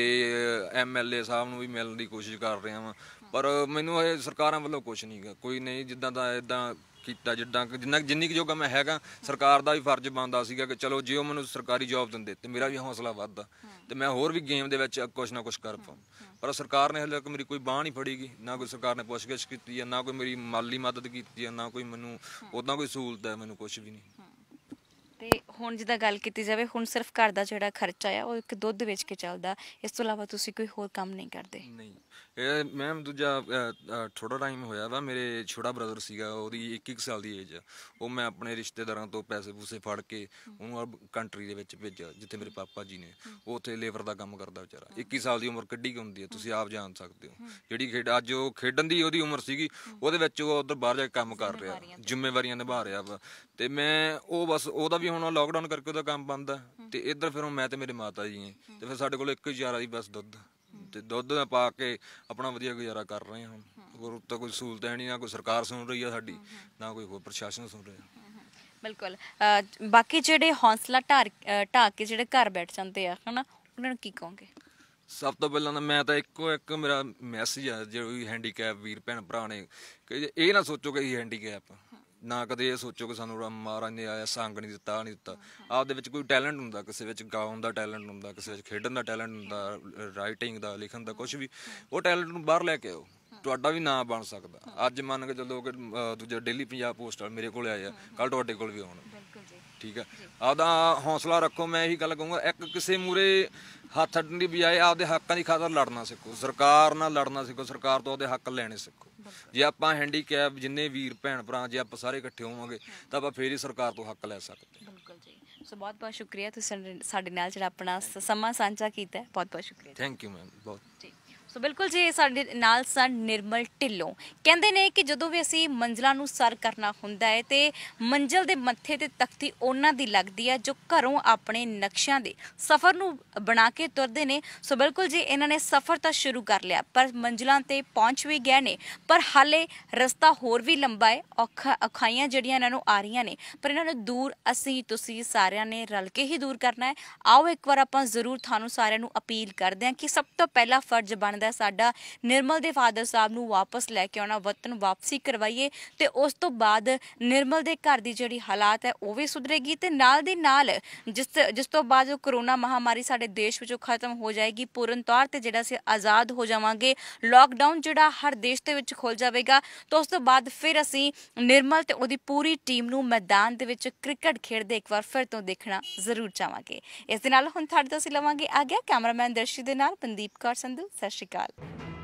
ਐਮਐਲਏ ਸਾਹਿਬ ਨੂੰ ਵੀ ਮਿਲਣ ਦੀ ਕੋਸ਼ਿਸ਼ ਕਰ ਰਿਹਾ ਹਾਂ ਪਰ ਮੈਨੂੰ ਇਹ ਸਰਕਾਰਾਂ ਵੱਲੋਂ ਕੁਝ ਨਹੀਂ ਕੋਈ ਨਹੀਂ ਜਿੱਦਾਂ ਦਾ ਇਦਾਂ ਕੀਤਾ ਜਿੱਦਾਂ ਕਿ ਜਿੰਨਾ ਜਿੰਨੀ ਕੁ ਜੋਗਾ ਮੈਂ ਹੈਗਾ ਸਰਕਾਰ ਦਾ ਵੀ ਫਰਜ਼ ਬਣਦਾ ਸੀਗਾ ਕਿ ਚਲੋ ਜੇ ਉਹ ਮੈਨੂੰ ਸਰਕਾਰੀ ਜੌਬ ਦਿੰਦੇ ਤੇ ਮੇਰਾ ਵੀ ਹੌਸਲਾ ਵੱਧਦਾ ਤੇ ਮੈਂ ਹੋਰ ਵੀ ਗੇਮ ਦੇ ਵਿੱਚ ਕੁਝ ਨਾ ਕੁਝ ਕਰ ਪਾਉਂ ਪਰ ਸਰਕਾਰ ਨੇ ਹਲੇ ਤੱਕ ਮੇਰੀ ਕੋਈ ਬਾਹ ਨਹੀਂ ਫੜੀਗੀ ਨਾ ਕੋਈ ਸਰਕਾਰ ਨੇ ਪੁੱਛਗਿੱਛ ਕੀਤੀ ਹੈ ਨਾ ਕੋਈ ਮੇਰੀ ਮਾਲੀ ਮਦਦ ਕੀਤੀ ਹੈ ਨਾ ਕੋਈ ਮੈਨੂੰ ਉਦਾਂ ਕੋਈ ਸਹੂਲਤ ਹੈ ਮੈਨੂੰ ਕੁਝ ਵੀ ਨਹੀਂ ਤੇ ਹੁਣ ਜਿੱਦਾਂ ਗੱਲ ਕੀਤੀ ਜਾਵੇ ਹੁਣ ਸਿਰਫ ਘਰ ਦਾ ਜਿਹੜਾ ਖਰਚਾ ਆ ਉਹ ਇੱਕ ਦੁੱਧ ਵੇਚ ਕੇ ਚੱਲਦਾ ਇਸ ਤੋਂ ਇਲਾਵਾ ਤੁਸੀਂ ਕੋਈ ਹੋਰ ਕੰਮ ਨਹੀਂ ਕਰਦੇ ਨਹੀਂ ਇਹ ਮੈਮ ਦੂਜਾ ਥੋੜਾ ਟਾਈਮ ਹੋਇਆ ਵਾ ਮੇਰੇ ਛੋਟਾ ਬ੍ਰਦਰ ਸੀਗਾ ਉਹਦੀ 1-1 ਸਾਲ ਦੀ ਏਜ ਆ ਉਹ ਮੈਂ ਆਪਣੇ ਰਿਸ਼ਤੇਦਾਰਾਂ ਤੋਂ ਪੈਸੇ ਪੂਸੇ ਫੜ ਕੇ ਉਹਨੂੰ ਕੰਟਰੀ ਦੇ ਵਿੱਚ ਭੇਜਿਆ ਜਿੱਥੇ ਮੇਰੇ ਪਾਪਾ ਜੀ ਨੇ ਉਹ ਉੱਥੇ ਲੇਬਰ ਦਾ ਕੰਮ ਕਰਦਾ ਵਿਚਾਰਾ 21 ਸਾਲ ਦੀ ਉਮਰ ਕਿੱਡੀ ਕੀ ਹੁੰਦੀ ਹੈ ਤੁਸੀਂ ਆਪ ਜਾਣ ਸਕਦੇ ਹੋ ਜਿਹੜੀ ਖੇਡ ਅੱਜ ਉਹ ਖੇਡਣ ਦੀ ਉਹਦੀ ਉਮਰ ਸੀਗੀ ਉਹਦੇ ਵਿੱਚ ਉਹ ਉਧਰ ਬਾਹਰ ਜਾ ਕੇ ਕੰਮ ਕਰ ਰਿਹਾ ਜ਼ਿੰਮੇਵਾਰੀਆਂ ਨਿਭਾ ਰਿਹਾ ਵਾ ਤੇ ਮੈਂ ਉਹ ਬਸ ਉਹਦਾ ਵੀ ਹੁਣ ਲਾਕਡਾਊਨ ਕਰਕੇ ਉਹਦਾ ਕੰਮ ਬੰਦ ਆ ਤੇ ਇੱਧਰ ਫਿਰ ਮੈਂ ਤੇ ਮੇਰੇ ਮਾਤਾ ਜੀ ਨੇ ਤੇ ਫਿਰ ਸਾਡੇ ਕੋਲ ਇੱਕ ਹੀ ਯਾਰਾ ਦੀ ਬਸ ਦੁੱਧ ਤੇ ਦੁੱਧ ਨਾ ਪਾ ਕੇ ਆਪਣਾ ਵਧੀਆ ਗੁਜ਼ਾਰਾ ਕਰ ਰਹੇ ਹਾਂ ਹੋਰ ਤਾਂ ਕੋਈ ਸਹੂਲਤ ਹੈ ਨਹੀਂ ਨਾ ਕੋਈ ਸਰਕਾਰ ਸੁਣ ਰਹੀ ਆ ਸਾਡੀ ਨਾ ਕੋਈ ਹੋਰ ਪ੍ਰਸ਼ਾਸਨ ਸੁਣ ਰਿਹਾ ਬਿਲਕੁਲ ਬਾਕੀ ਜਿਹੜੇ ਹੌਸਲਾ ਢਾਰ ਅ, ਕੇ ਜਿਹੜੇ ਘਰ ਬੈਠ ਜਾਂਦੇ ਆ ਹਨਾ ਉਹਨਾਂ ਨੂੰ ਕੀ ਕਹੋਗੇ ਸਭ ਤੋਂ ਪਹਿਲਾਂ ਤਾਂ ਮੈਂ ਤਾਂ ਇੱਕੋ ਇੱਕ ਮੇਰਾ ਮੈਸੇਜ ਆ ਜਿਹੜੀ ਹੈਂਡੀਕੈਪ ਵੀਰ ਭੈਣ ਭਰਾ ਨੇ ਕਿ ਇਹ ਨਾ ਸੋਚੋ ਕਿ ਇਹ ਹੈਂਡੀਕੈਪ ਨਾ ਕਦੇ ਇਹ ਸੋਚੋ ਕਿ ਸਾਨੂੰ ਮਹਾਰਾਜ ਨੇ ਆਇਆ ਸੰਗ ਨਹੀਂ ਦਿੱਤਾ ਨਹੀਂ ਦਿੱਤਾ ਆਪਦੇ ਵਿੱਚ ਕੋਈ ਟੈਲੈਂਟ ਹੁੰਦਾ ਕਿਸੇ ਵਿੱਚ ਗਾਉਣ ਦਾ ਟੈਲੈਂਟ ਹੁੰਦਾ ਕਿਸੇ ਵਿੱਚ ਖੇਡਣ ਦਾ ਟੈਲੈਂਟ ਹੁੰਦਾ ਰਾਈਟਿੰਗ ਦਾ ਲਿਖਣ ਦਾ ਕੁਝ ਵੀ ਉਹ ਟੈਲੈਂਟ ਨੂੰ ਬਾਹਰ ਲੈ ਕੇ ਆਓ ਤੁਹਾਡਾ ਵੀ ਨਾਮ ਬਣ ਸਕਦਾ ਅੱਜ ਮੰਨ ਕੇ ਚੱਲੋ ਕਿ ਦੂਜਾ ਡੇਲੀ ਪੰਜਾਬ ਪੋਸਟ ਵਾਲ ਮੇਰੇ ਕੋਲ ਆਇਆ ਕੱਲ ਤੁਹਾਡੇ ਕੋਲ ਵੀ ਆਉਣ ਬਿਲਕੁਲ ਜੀ ਠੀਕ ਹੈ ਆਪਦਾ ਹੌਸਲਾ ਰੱਖੋ ਮੈਂ ਇਹੀ ਗੱਲ ਕਹੂੰਗਾ ਇੱਕ ਕਿਸੇ ਮੂਰੇ ਹੱਥ ਅੱਡਣ ਦੀ ਬਜਾਏ ਆਪਦੇ ਹੱਕਾਂ ਦੀ ਖਾਤਰ ਲੜਨਾ ਸਿੱਖੋ ਸਰਕਾਰ ਨਾਲ ਲੜਨਾ ਸਿੱਖੋ ਸਰਕਾਰ ਤੋਂ ਉਹਦੇ ਹੱਕ ਲੈਣੇ ਸਿੱਖੋ ਜੇ ਆਪਾਂ ਹੈਂਡੀਕੈਪ ਜਿੰਨੇ ਵੀਰ ਭੈਣ ਭਰਾ ਜੇ ਆਪਾਂ ਸਾਰੇ ਇਕੱਠੇ ਹੋਵਾਂਗੇ ਤਾਂ ਆਪਾਂ ਫੇਰ ਹੀ ਸਰਕਾਰ ਤੋਂ ਹੱਕ ਲੈ ਸਕਦੇ ਬਿਲਕੁਲ ਜੀ ਸੋ ਬਹੁਤ ਬਹੁਤ ਸ਼ੁਕਰੀਆ ਤੁਸੀਂ ਸਾਡੇ ਨਾਲ ਜਿਹੜਾ ਆਪਣਾ ਸਮਾਂ ਸਾਂਝਾ ਕੀਤਾ ਬਹੁਤ ਬਹੁਤ ਸ਼ੁਕਰੀਆ ਥੈਂਕ ਯੂ ਮੈਮ ਬਹੁਤ ਜੀ ਸੋ ਬਿਲਕੁਲ ਜੀ ਸਾਡੇ ਨਾਲ ਸਨ ਨਿਰਮਲ ਢਿੱਲੋਂ ਕਹਿੰਦੇ ਨੇ ਕਿ ਜਦੋਂ ਵੀ ਅਸੀਂ ਮੰਜ਼ਲਾਂ ਨੂੰ ਸਰ ਕਰਨਾ ਹੁੰਦਾ ਹੈ ਤੇ ਮੰਜ਼ਲ ਦੇ ਮੱਥੇ ਤੇ ਤਖਤੀ ਉਹਨਾਂ ਦੀ ਲੱਗਦੀ ਹੈ ਜੋ ਘਰੋਂ ਆਪਣੇ ਨਕਸ਼ਿਆਂ ਦੇ ਸਫ਼ਰ ਨੂੰ ਬਣਾ ਕੇ ਤੁਰਦੇ ਨੇ ਸੋ ਬਿਲਕੁਲ ਜੀ ਇਹਨਾਂ ਨੇ ਸਫ਼ਰ ਤਾਂ ਸ਼ੁਰੂ ਕਰ ਲਿਆ ਪਰ ਮੰਜ਼ਲਾਂ ਤੇ ਪਹੁੰਚ ਵੀ ਗਏ ਨੇ ਪਰ ਹਾਲੇ ਰਸਤਾ ਹੋਰ ਵੀ ਲੰਬਾ ਹੈ ਔਖਾ ਔਖਾਈਆਂ ਜਿਹੜੀਆਂ ਇਹਨਾਂ ਨੂੰ ਆ ਰਹੀਆਂ ਨੇ ਪਰ ਇਹਨਾਂ ਨੂੰ ਦੂਰ ਅਸੀਂ ਤੁਸੀਂ ਸਾਰਿਆਂ ਨੇ ਰਲ ਕੇ ਹੀ ਦੂਰ ਕਰਨਾ ਹੈ ਆਓ ਇੱਕ ਵਾਰ ਆਪਾਂ ਜ਼ਰੂਰ ਤੁਹਾਨੂੰ ਸਾਰਿਆਂ ਨੂੰ ਅਪੀਲ ਕਰਦੇ ਹਾਂ ਕਿ ਸਭ ਤੋਂ ਪਹਿਲਾ ਫਰਜ਼ ਬਣਦਾ ਲੱਗਦਾ ਸਾਡਾ ਨਿਰਮਲ ਦੇ ਫਾਦਰ ਸਾਹਿਬ ਨੂੰ ਵਾਪਸ ਲੈ ਕੇ ਆਉਣਾ ਵਤਨ ਵਾਪਸੀ ਕਰਵਾਈਏ ਤੇ ਉਸ ਤੋਂ ਬਾਅਦ ਨਿਰਮਲ ਦੇ ਘਰ ਦੀ ਜਿਹੜੀ ਹਾਲਾਤ ਹੈ ਉਹ ਵੀ ਸੁਧਰੇਗੀ ਤੇ ਨਾਲ ਦੀ ਨਾਲ ਜਿਸ ਜਿਸ ਤੋਂ ਬਾਅਦ ਜੋ ਕਰੋਨਾ ਮਹਾਮਾਰੀ ਸਾਡੇ ਦੇਸ਼ ਵਿੱਚੋਂ ਖਤਮ ਹੋ ਜਾਏਗੀ ਪੂਰਨ ਤੌਰ ਤੇ ਜਿਹੜਾ ਅਸੀਂ ਆਜ਼ਾਦ ਹੋ ਜਾਵਾਂਗੇ ਲਾਕਡਾਊਨ ਜਿਹੜਾ ਹਰ ਦੇਸ਼ ਦੇ ਵਿੱਚ ਖੁੱਲ ਜਾਵੇਗਾ ਤਾਂ ਉਸ ਤੋਂ ਬਾਅਦ ਫਿਰ ਅਸੀਂ ਨਿਰਮਲ ਤੇ ਉਹਦੀ ਪੂਰੀ ਟੀਮ ਨੂੰ ਮੈਦਾਨ ਦੇ ਵਿੱਚ ਕ੍ਰਿਕਟ ਖੇਡਦੇ ਇੱਕ ਵਾਰ ਫਿਰ ਤੋਂ ਦੇਖਣਾ ਜ਼ਰੂਰ ਚਾਹਾਂਗੇ ਇਸ ਦੇ ਨਾਲ ਹੁਣ ਤੁਹਾਡੇ ਤੋਂ ਅਸੀਂ ਲਵਾਂਗੇ ਆ ਗਿਆ ਕੈਮਰਾਮੈਨ ਦਰਸ਼ੀ ਦੇ ਨਾਲ ਪੰਦੀਪ ਕੌਰ ਸੰਧੂ ਸਤਿ ਸ਼੍ਰੀ ਅਕਾਲ ਅਕਾਲ